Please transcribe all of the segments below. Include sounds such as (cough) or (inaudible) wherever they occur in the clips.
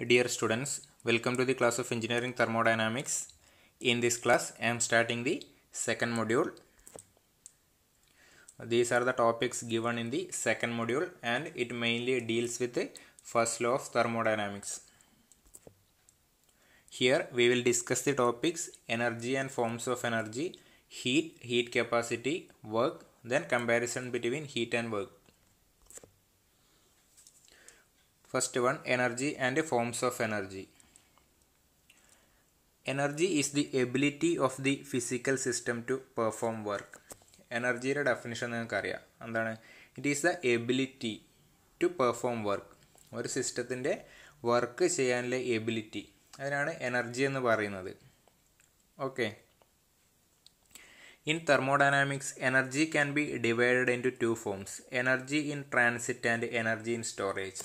Dear students, welcome to the class of Engineering Thermodynamics. In this class, I am starting the second module. These are the topics given in the second module and it mainly deals with the first law of thermodynamics. Here we will discuss the topics energy and forms of energy, heat, heat capacity, work, then comparison between heat and work. First one energy and forms of energy energy is the ability of the physical system to perform work എനർജിയുടെ definition നിങ്ങൾക്കറിയാം എന്താണ് it is the ability to perform work ഒരു സിസ്റ്റത്തിൻ്റെ work ചെയ്യാനുള്ള ability അതിനാണ് energy എന്ന് പറയുന്നത് okay in thermodynamics energy can be divided in to two forms energy in transit and energy in storage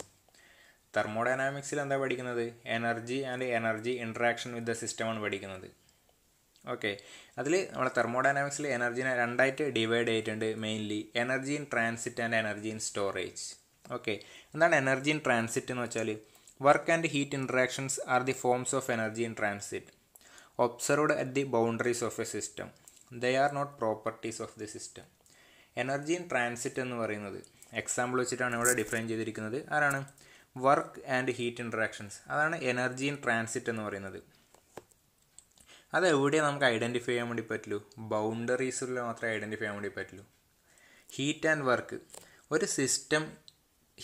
തെർമോഡൈനാമിക്സിൽ എന്താ പഠിക്കുന്നത് energy and energy interaction with the സിസ്റ്റമാണ് പഠിക്കുന്നത് ഓക്കെ അതിൽ നമ്മുടെ തെർമോഡൈനാമിക്സിൽ എനർജിനെ രണ്ടായിട്ട് ഡിവൈഡ് ചെയ്തിട്ടുണ്ട് mainly energy in transit and energy in storage okay എന്താണ് എനർജി ഇൻ ട്രാൻസിറ്റ് എന്ന് വെച്ചാൽ work and heat interactions are the forms of energy in transit observed at the boundaries of a system they are not properties of the system energy in transit എന്ന് പറയുന്നത് example വെച്ചിട്ടാണ് ഇവിടെ define ചെയ്തിരിക്കുന്നത് ആരാണ് work and heat interactions അതാണ് energy in transit എന്ന് പറയുന്നത് അത് എവിടെ നമുക്ക് ഐഡൻറ്റിഫൈ ചെയ്യാൻ വേണ്ടി പറ്റുള്ളൂ ബൗണ്ടറീസിൽ മാത്രമേ ഐഡൻറ്റിഫൈ ചെയ്യാൻ വേണ്ടി പറ്റുള്ളൂ ഹീറ്റ് ആൻഡ് വർക്ക് ഒരു സിസ്റ്റം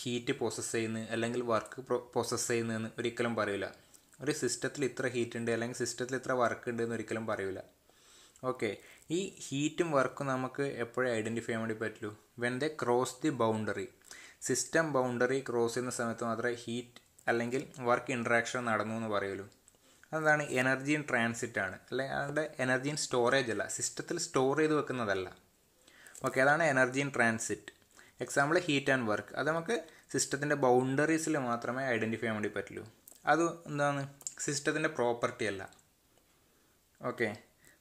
ഹീറ്റ് പ്രോസസ്സ് ചെയ്യുന്നു അല്ലെങ്കിൽ വർക്ക് പ്രോസസ്സ് ചെയ്യുന്നതെന്ന് ഒരിക്കലും പറയില്ല ഒരു സിസ്റ്റത്തിൽ ഇത്ര ഹീറ്റ് ഉണ്ട് അല്ലെങ്കിൽ സിസ്റ്റത്തിൽ ഇത്ര വർക്ക് ഉണ്ട് എന്ന് ഒരിക്കലും പറയില്ല ഓക്കെ ഈ ഹീറ്റും വർക്കും നമുക്ക് എപ്പോഴും ഐഡൻറ്റിഫൈ ചെയ്യാൻ വേണ്ടി പറ്റുള്ളൂ when they cross the boundary system boundary cross ചെയ്യുന്ന സമയത്ത് മാത്രമേ ഹീറ്റ് അല്ലെങ്കിൽ വർക്ക് ഇൻട്രാക്ഷൻ നടന്നു എന്ന് പറയുള്ളൂ അതാണ് എനർജി ഇൻ ട്രാൻസിറ്റ് ആണ് അല്ലെങ്കിൽ അതിൻ്റെ എനർജി ഇൻ സ്റ്റോറേജ് അല്ല സിസ്റ്റത്തിൽ സ്റ്റോർ ചെയ്ത് വെക്കുന്നതല്ല ഓക്കെ അതാണ് energy in transit example heat and work അത് നമുക്ക് സിസ്റ്റത്തിൻ്റെ ബൗണ്ടറീസിൽ മാത്രമേ ഐഡൻറ്റിഫൈ ചെയ്യാൻ വേണ്ടി പറ്റുള്ളൂ അത് എന്താണ് സിസ്റ്റത്തിൻ്റെ പ്രോപ്പർട്ടി അല്ല ഓക്കെ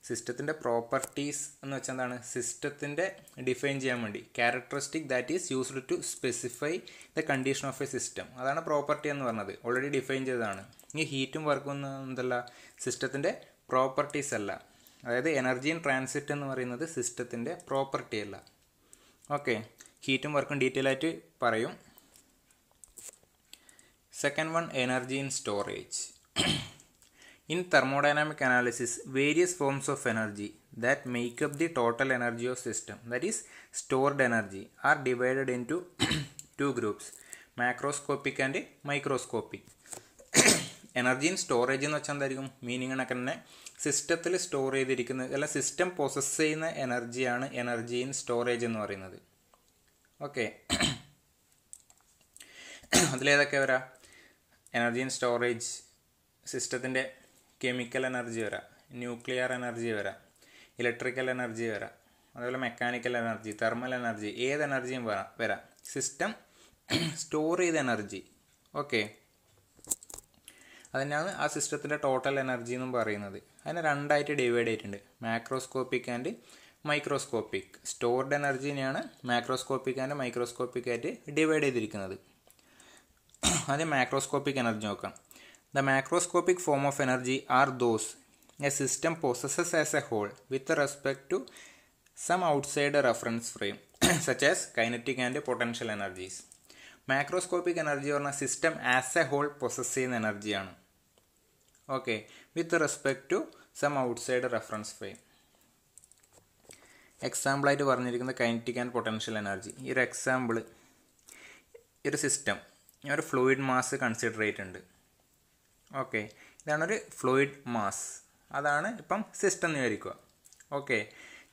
സിസ്റ്റത്തിൻ്റെ പ്രോപ്പർട്ടീസ് എന്ന് വെച്ചാൽ എന്താണ് സിസ്റ്റത്തിൻ്റെ ഡിഫൈൻ ചെയ്യാൻ വേണ്ടി characteristic that is used to specify the condition of a system അതാണ് പ്രോപ്പർട്ടി എന്ന് പറഞ്ഞത് ഓൾറെഡി ഡിഫൈൻ ചെയ്തതാണ് ഈ ഹീറ്റും വർക്കും എന്തല്ല സിസ്റ്റത്തിൻ്റെ പ്രോപ്പർട്ടീസ് അല്ല അതായത് എനർജി ഇൻ ട്രാൻസിറ്റ് എന്ന് പറയുന്നത് സിസ്റ്റത്തിൻ്റെ പ്രോപ്പർട്ടി അല്ല ഓക്കെ ഹീറ്റും വർക്കും ഡീറ്റെയിൽ ആയിട്ട് പറയും second one energy in storage in thermodynamic analysis various forms of energy that make up the total energy of system that is stored energy are divided in to two groups macroscopic and microscopic energy in storage എന്ന് വെച്ചാൽ എന്തായിരിക്കും meaning ഒക്കെ തന്നെ സിസ്റ്റത്തിൽ store ചെയ്തിരിക്കുന്ന അല്ല system process ചെയ്യുന്ന എനർജിയാണ് എനർജി ഇൻ സ്റ്റോറേജ് എന്ന് പറയുന്നത് ഓക്കെ (clears throat) അതിലേതൊക്കെ വരാം എനർജി ഇൻ സ്റ്റോറേജ് സിസ്റ്റത്തിൻ്റെ കെമിക്കൽ എനർജി വരാം ന്യൂക്ലിയർ എനർജി വരാം ഇലക്ട്രിക്കൽ എനർജി വരാം അതുപോലെ മെക്കാനിക്കൽ എനർജി തെർമൽ എനർജി ഏത് എനർജിയും വരാം വരാം സിസ്റ്റം സ്റ്റോർ ചെയ്ത എനർജി ഓക്കെ അതിനാണ് ആ സിസ്റ്റത്തിൻ്റെ ടോട്ടൽ എനർജി എന്നും പറയുന്നത് അതിനെ രണ്ടായിട്ട് ഡിവൈഡ് ചെയ്തിട്ടുണ്ട് മാക്രോസ്കോപ്പിക് ആൻഡ് മൈക്രോസ്കോപ്പിക് സ്റ്റോർഡ് എനർജീനെയാണ് മാക്രോസ്കോപ്പിക് ആൻഡ് മൈക്രോസ്കോപ്പിക് ആയിട്ട് ഡിവൈഡ് ചെയ്തിരിക്കുന്നത് ആദ്യം മാക്രോസ്കോപ്പിക് എനർജി നോക്കാം The macroscopic form of energy are those a system possesses as a whole with respect to some outside reference frame such as kinetic and potential energies macroscopic energy പറഞ്ഞാൽ system as a whole process ചെയ്യുന്ന എനർജിയാണ് okay with respect to some outside reference frame എക്സാമ്പിളായിട്ട് പറഞ്ഞിരിക്കുന്നത് kinetic and potential energy ഈ ഒരു example ഈ ഒരു system ഒരു ഫ്ലൂയിഡ് മാസ് കൺസിഡർ ചെയ്തിട്ടുണ്ട് ഓക്കെ ഇതാണൊരു ഫ്ലൂയിഡ് മാസ് അതാണ് ഇപ്പം സിസ്റ്റം എന്ന് വിചാരിക്കുക ഓക്കെ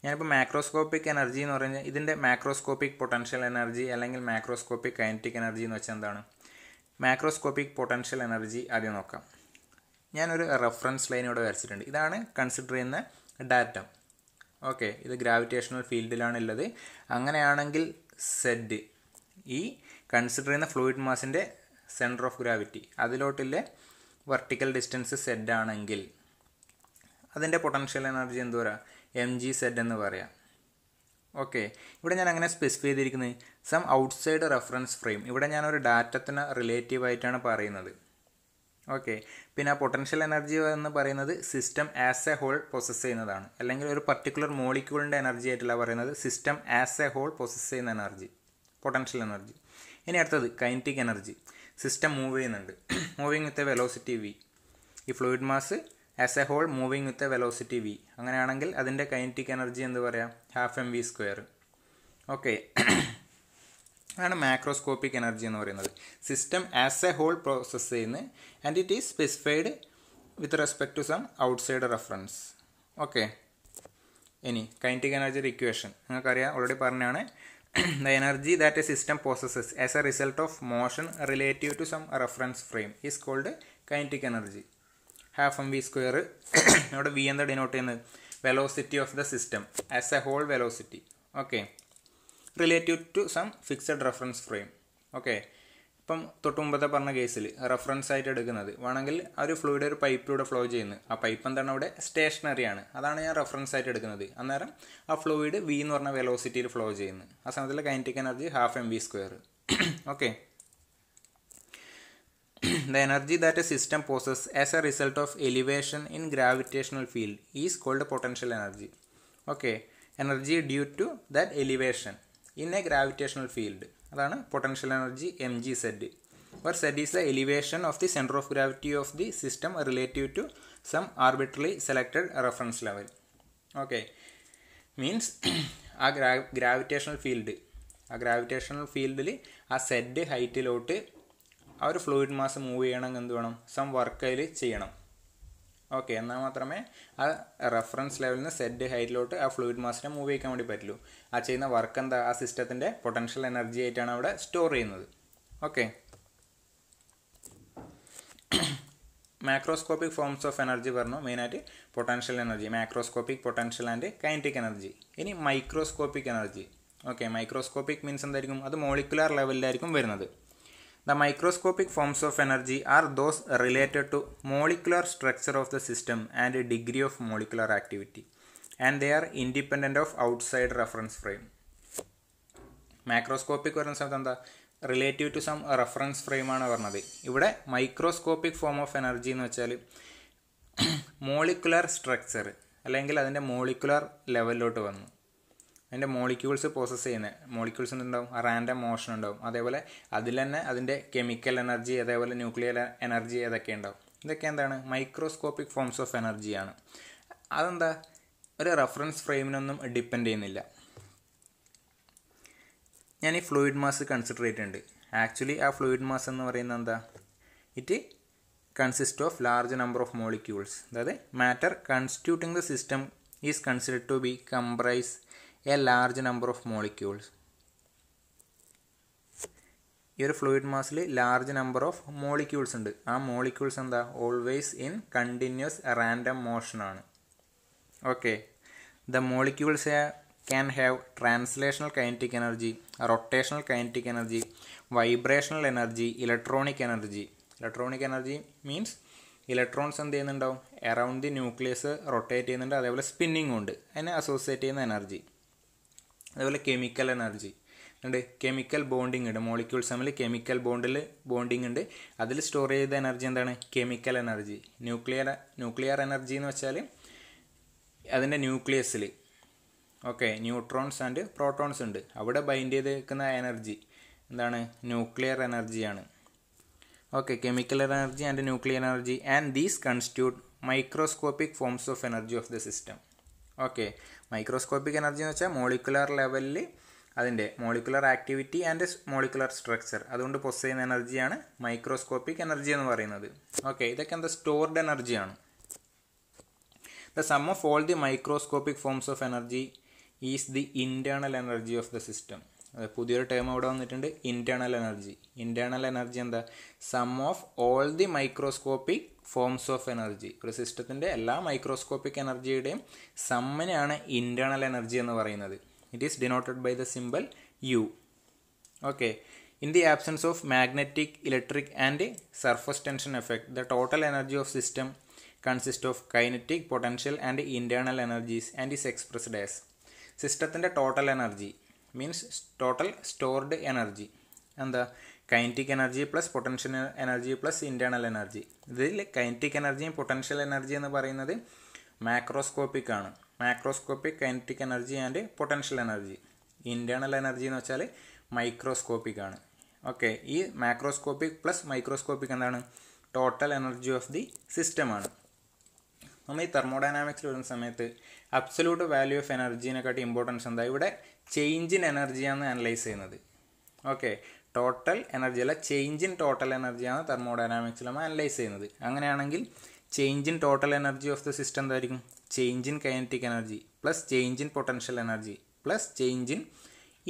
ഞാനിപ്പോൾ മാക്രോസ്കോപ്പിക് എനർജി എന്ന് പറഞ്ഞാൽ ഇതിൻ്റെ മാക്രോസ്കോപ്പിക് പൊട്ടൻഷ്യൽ എനർജി അല്ലെങ്കിൽ മാക്രോസ്കോപ്പിക് കൈനറ്റിക് എനർജി എന്ന് വെച്ചാൽ എന്താണ് മാക്രോസ്കോപ്പിക് പൊട്ടൻഷ്യൽ എനർജി ആദ്യം നോക്കാം ഞാനൊരു റെഫറൻസ് ലൈൻ ഇവിടെ വരച്ചിട്ടുണ്ട് ഇതാണ് കൺസിഡർ ചെയ്യുന്ന ഡാറ്റ ഓക്കെ ഇത് ഗ്രാവിറ്റേഷണൽ ഫീൽഡിലാണ് ഉള്ളത് അങ്ങനെയാണെങ്കിൽ സെഡ് ഈ കൺസിഡർ ചെയ്യുന്ന ഫ്ലൂയിഡ് മാസിൻ്റെ സെൻറ്റർ ഓഫ് ഗ്രാവിറ്റി അതിലോട്ടില്ലേ വെർട്ടിക്കൽ ഡിസ്റ്റൻസ് സെഡ് ആണെങ്കിൽ അതിൻ്റെ പൊട്ടൻഷ്യൽ എനർജി എന്തു പറയുക എം ജി സെഡ് എന്ന് പറയാം ഓക്കെ ഇവിടെ ഞാൻ അങ്ങനെ സ്പെസിഫൈ ചെയ്തിരിക്കുന്നത് സം ഔട്ട്സൈഡ് റെഫറൻസ് ഫ്രെയിം ഇവിടെ ഞാനൊരു ഡാറ്റത്തിന് റിലേറ്റീവ് ആയിട്ടാണ് പറയുന്നത് ഓക്കെ പിന്നെ ആ പൊട്ടൻഷ്യൽ എനർജി എന്ന് പറയുന്നത് system as a whole process ചെയ്യുന്നതാണ് അല്ലെങ്കിൽ ഒരു പർട്ടിക്കുലർ മോളിക്യൂളിൻ്റെ എനർജി ആയിട്ടല്ല പറയുന്നത് system as a whole process ചെയ്യുന്ന എനർജി പൊട്ടൻഷ്യൽ എനർജി ഇനി അടുത്തത് കൈനറ്റിക് എനർജി സിസ്റ്റം മൂവ് ചെയ്യുന്നുണ്ട് moving with a velocity v ഈ fluid mass as a whole moving with a velocity v അങ്ങനെയാണെങ്കിൽ അതിൻ്റെ കൈനറ്റിക് എനർജി എന്ന് പറയാം half m v square okay അതാണ് മാക്രോസ്കോപ്പിക് എനർജി എന്ന് പറയുന്നത് system as a whole process ചെയ്യുന്ന and it is specified with respect to some outside reference okay ഇനി kinetic energy equation നിങ്ങൾക്കറിയാം ഓൾറെഡി പറഞ്ഞാണ് the energy that a system possesses as a result of motion relative to some reference frame is called kinetic energy. Half m v square ഇവിടെ v എന്താ denote ചെയ്യുന്നത് velocity of the system as a whole velocity okay relative to some fixed reference frame okay ഇപ്പം തൊട്ട് മുമ്പത്തെ പറഞ്ഞ കേസിൽ reference ആയിട്ട് എടുക്കുന്നത് വേണമെങ്കിൽ ആ ഒരു ഫ്ലൂയിഡ് ഒരു പൈപ്പിലൂടെ ഫ്ലോ ചെയ്യുന്നു ആ പൈപ്പ് എന്താണ് അവിടെ സ്റ്റേഷനറി ആണ് അതാണ് ഞാൻ റെഫറൻസ് ആയിട്ട് എടുക്കുന്നത് അന്നേരം ആ ഫ്ലൂയിഡ് വി എന്ന് പറഞ്ഞ വെലോസിറ്റിയിൽ ഫ്ലോ ചെയ്യുന്നു ആ സമയത്തിൽ kinetic energy half m v square okay the energy that a system possesses as a result of elevation in gravitational field is called potential energy okay energy due to that elevation in a gravitational field അതാണ് potential energy m g z where z is the elevation of the center of gravity of the system relative to some arbitrarily selected reference level. Okay, means a gra gravitational field, ആ gravitational ഫീൽഡിൽ ആ Z ഹൈറ്റിലോട്ട് ആ ഒരു fluid mass move ചെയ്യണമെങ്കിൽ എന്ത് വേണം some work അതിൽ ചെയ്യണം ഓക്കെ എന്നാൽ മാത്രമേ ആ റെഫറൻസ് ലെവലിൽ നിന്ന് സെഡ് ഹൈറ്റിലോട്ട് ആ ഫ്ലൂയിഡ് മാസിനെ മൂവ് ചെയ്യാൻ വേണ്ടി പറ്റുള്ളൂ ആ ചെയ്യുന്ന വർക്ക് എന്താ ആ സിസ്റ്റത്തിൻ്റെ പൊട്ടൻഷ്യൽ എനർജി ആയിട്ടാണ് അവിടെ സ്റ്റോർ ചെയ്യുന്നത് okay macroscopic forms of energy പറഞ്ഞു മെയിനായിട്ട് potential energy macroscopic potential and kinetic energy ഇനി microscopic energy okay microscopic means എന്തായിരിക്കും അത് മോളിക്കുലാർ ലെവലിലായിരിക്കും വരുന്നത് the microscopic forms of energy are those related to molecular structure of the system and degree of molecular activity and they are independent of outside reference frame macroscopic വരുന്ന സമയത്ത് എന്താ relative to some reference ഫ്രെയിമാണ് പറഞ്ഞത് ഇവിടെ microscopic form of energy എന്ന് വെച്ചാൽ molecular structure അല്ലെങ്കിൽ അതിൻ്റെ മോളിക്കുലർ ലെവലിലോട്ട് വന്നു അതിൻ്റെ മോളിക്യൂൾസ് പ്രോസസ്സ് ചെയ്യുന്ന മോളിക്യൂൾസ് ഉണ്ടാവും റാൻഡം മോഷൻ ഉണ്ടാവും അതേപോലെ അതിൽ തന്നെ അതിൻ്റെ കെമിക്കൽ എനർജി അതേപോലെ ന്യൂക്ലിയർ എനർജി അതൊക്കെ ഉണ്ടാവും ഇതൊക്കെ എന്താണ് മൈക്രോസ്കോപ്പിക് ഫോംസ് ഓഫ് എനർജിയാണ് അതെന്താ ഒരു റെഫറൻസ് ഫ്രെയിമിനൊന്നും ഡിപ്പെൻഡ് ചെയ്യുന്നില്ല ഞാൻ ഈ ഫ്ലൂയിഡ് മാസ് കൺസിഡർ ചെയ്തിട്ടുണ്ട് ആക്ച്വലി ആ ഫ്ലൂയിഡ് മാസ് എന്ന് പറയുന്നത് എന്താ it consist of large number of molecules അതായത് matter constituting the system is consider to be comprise a large number of molecules ഈ ഒരു ഫ്ലൂയിഡ് മാസിൽ ലാർജ് നമ്പർ ഓഫ് മോളിക്യൂൾസ് ഉണ്ട് ആ മോളിക്യൂൾസ് എന്താ ഓൾവേസ് ഇൻ കണ്ടിന്യൂസ് റാൻഡം മോഷനാണ് okay the molecules can have translational kinetic energy rotational kinetic energy vibrational energy electronic energy electronic energy means electrons എന്ത് ചെയ്യുന്നുണ്ടാവും around the nucleus rotate ചെയ്യുന്നുണ്ട് അതേപോലെ സ്പിന്നിങ്ങും ഉണ്ട് അതിനെ അസോസിയേറ്റ് ചെയ്യുന്ന എനർജി അതുപോലെ കെമിക്കൽ എനർജി ഉണ്ട് കെമിക്കൽ ബോണ്ടിങ് ഉണ്ട് മോളിക്യൂൾസ് തമ്മിൽ കെമിക്കൽ ബോണ്ടിൽ ബോണ്ടിങ് ഉണ്ട് അതിൽ സ്റ്റോർ ചെയ്ത എനർജി എന്താണ് chemical energy nuclear nuclear energy എന്ന് വെച്ചാൽ അതിൻ്റെ ന്യൂക്ലിയസിൽ ഓക്കെ ന്യൂട്രോൺസ് ആൻഡ് പ്രോട്ടോൺസ് ഉണ്ട് അവിടെ ബൈൻഡ് ചെയ്ത് നിൽക്കുന്ന എനർജി എന്താണ് ന്യൂക്ലിയർ എനർജിയാണ് okay chemical energy and nuclear energy and these constitute microscopic forms of energy of the system okay microscopic energy എന്ന് വെച്ചാൽ മോളിക്കുലർ ലെവലിൽ അതിൻ്റെ molecular activity and molecular structure അതുകൊണ്ട് പൊസ് ചെയ്യുന്ന എനർജിയാണ് മൈക്രോസ്കോപ്പിക് എനർജി എന്ന് പറയുന്നത് ഓക്കെ ഇതൊക്കെ എന്താ സ്റ്റോർഡ് എനർജിയാണ് the sum of all the microscopic forms of energy is the internal energy of the system പുതിയൊരു ടേം അവിടെ വന്നിട്ടുണ്ട് ഇൻറ്റേണൽ എനർജി ഇൻറ്റേണൽ എനർജി എന്താ sum of all the microscopic forms of energy ഒരു സിസ്റ്റത്തിൻ്റെ എല്ലാ മൈക്രോസ്കോപ്പിക് എനർജിയുടെയും സമ്മിനെയാണ് ഇൻറ്റേണൽ എനർജി എന്ന് പറയുന്നത് it is denoted by the simple u okay in the absence of magnetic electric and surface tension effect the total energy of system consist of kinetic potential and internal energies and is expressed as സിസ്റ്റത്തിൻ്റെ total energy means total stored energy എന്താ kinetic energy plus potential energy plus internal energy ഇതിൽ kinetic എനർജിയും potential energy എന്ന് പറയുന്നത് macroscopic ആണ് macroscopic kinetic energy and potential energy internal energy എന്ന് വെച്ചാൽ microscopic ആണ് ഓക്കെ ഈ മാക്രോസ്കോപ്പിക് പ്ലസ് മൈക്രോസ്കോപ്പിക് എന്താണ് ടോട്ടൽ എനർജി ഓഫ് ദി സിസ്റ്റമാണ് നമ്മൾ ഈ തെർമോഡൈനാമിക്സിൽ വരുന്ന സമയത്ത് അബ്സല്യൂട്ട് വാല്യൂ ഓഫ് എനർജീനെക്കാട്ടി ഇമ്പോർട്ടൻസ് എന്താ ഇവിടെ ചേഞ്ച് ഇൻ എനർജിയാണ് അനലൈസ് ചെയ്യുന്നത് ഓക്കെ ടോട്ടൽ എനർജി അല്ല ചേഞ്ച് ഇൻ ടോട്ടൽ എനർജിയാണ് തെർമോഡൈനാമിക്സിൽ നമ്മൾ അനലൈസ് ചെയ്യുന്നത് അങ്ങനെയാണെങ്കിൽ change in total energy of the system എന്തായിരിക്കും change in kinetic energy plus change in potential energy plus change in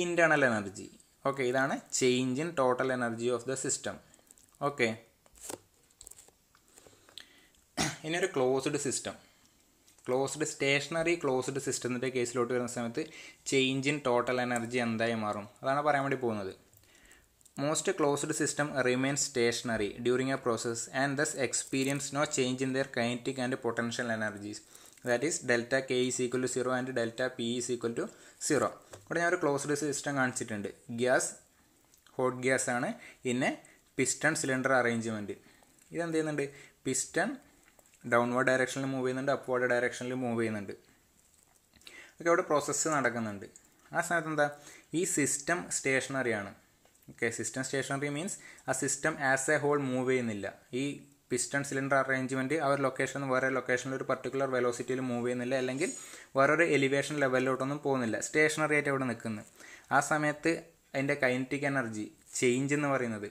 internal energy okay ഇതാണ് change in total energy of the system okay ഇനി ഒരു closed system closed stationary closed സിസ്റ്റത്തിൻ്റെ കേസിലോട്ട് വരുന്ന സമയത്ത് change in total energy എന്തായി മാറും അതാണ് പറയാൻ വേണ്ടി പോകുന്നത് most closed system remain stationary during a process and thus experience no change in their kinetic and potential energies that is delta k is equal to zero and delta p is equal to zero ഇവിടെ ഞാൻ ഒരു closed system കാണിച്ചിട്ടുണ്ട് gas hot gas ആണ് പിന്നെ piston cylinder arrangement ഇതെന്ത് ചെയ്യുന്നുണ്ട് piston downward ഡയറക്ഷനിൽ move ചെയ്യുന്നുണ്ട് അപ്വേർഡ് ഡയറക്ഷനിൽ മൂവ് ചെയ്യുന്നുണ്ട് ഓക്കെ അവിടെ പ്രോസസ്സ് നടക്കുന്നുണ്ട് ആ സമയത്ത് എന്താ ഈ സിസ്റ്റം സ്റ്റേഷണറി ആണ് ഓക്കെ സിസ്റ്റം സ്റ്റേഷണറി മീൻസ് ആ system as a whole move ചെയ്യുന്നില്ല ഈ പിസ്റ്റൺ സിലിണ്ടർ അറേഞ്ച്മെൻറ്റ് ആ ഒരു ലൊക്കേഷൻ വേറെ ലൊക്കേഷനിൽ ഒരു പർട്ടിക്കുലർ വെലോസിറ്റിയിൽ മൂവ് ചെയ്യുന്നില്ല അല്ലെങ്കിൽ വേറൊരു എലിവേഷൻ ലെവലിലോട്ടൊന്നും പോകുന്നില്ല സ്റ്റേഷണറി ആയിട്ട് അവിടെ നിൽക്കുന്നു ആ സമയത്ത് അതിൻ്റെ കൈനറ്റിക് എനർജി ചേഞ്ച് എന്ന് പറയുന്നത്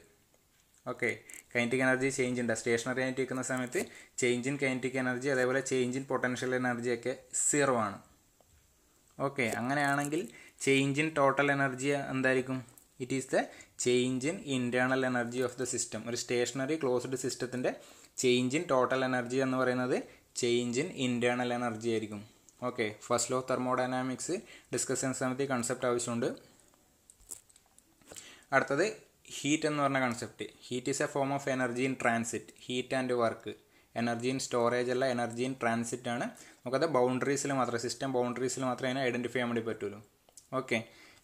ഓക്കെ കൈനറ്റിക് എനർജി ചേഞ്ച് ഉണ്ട് സ്റ്റേഷണറി ആയിട്ട് നിൽക്കുന്ന സമയത്ത് ചേഞ്ച് ഇൻ കൈനറ്റിക് എനർജി അതേപോലെ ചേഞ്ച് ഇൻ പൊട്ടൻഷ്യൽ എനർജി ഒക്കെ സീറോ ആണ് ഓക്കെ അങ്ങനെയാണെങ്കിൽ ചേഞ്ച് ഇൻ ടോട്ടൽ എനർജി എന്തായിരിക്കും it is the change in internal energy of the system ഒരു സ്റ്റേഷണറി ക്ലോസ്ഡ് സിസ്റ്റത്തിൻ്റെ ചേഞ്ച് ഇൻ ടോട്ടൽ എനർജി എന്ന് പറയുന്നത് ചേഞ്ച് ഇൻ ഇൻറ്റേണൽ എനർജി ആയിരിക്കും okay first law thermodynamics discuss ചെയ്യുന്ന സമയത്ത് ഈ കൺസെപ്റ്റ് ആവശ്യമുണ്ട് അടുത്തത് ഹീറ്റ് എന്ന് പറഞ്ഞ concept heat is a form of energy in transit heat and work energy in storage അല്ല എനർജി ഇൻ ട്രാൻസിറ്റ് ആണ് നമുക്കത് ബൗണ്ടറീസിൽ മാത്രമേ സിസ്റ്റം ബൗണ്ടറീസിൽ മാത്രമേ അതിനെ ഐഡൻറ്റിഫൈ ചെയ്യാൻ വേണ്ടി പറ്റുള്ളൂ ഓക്കെ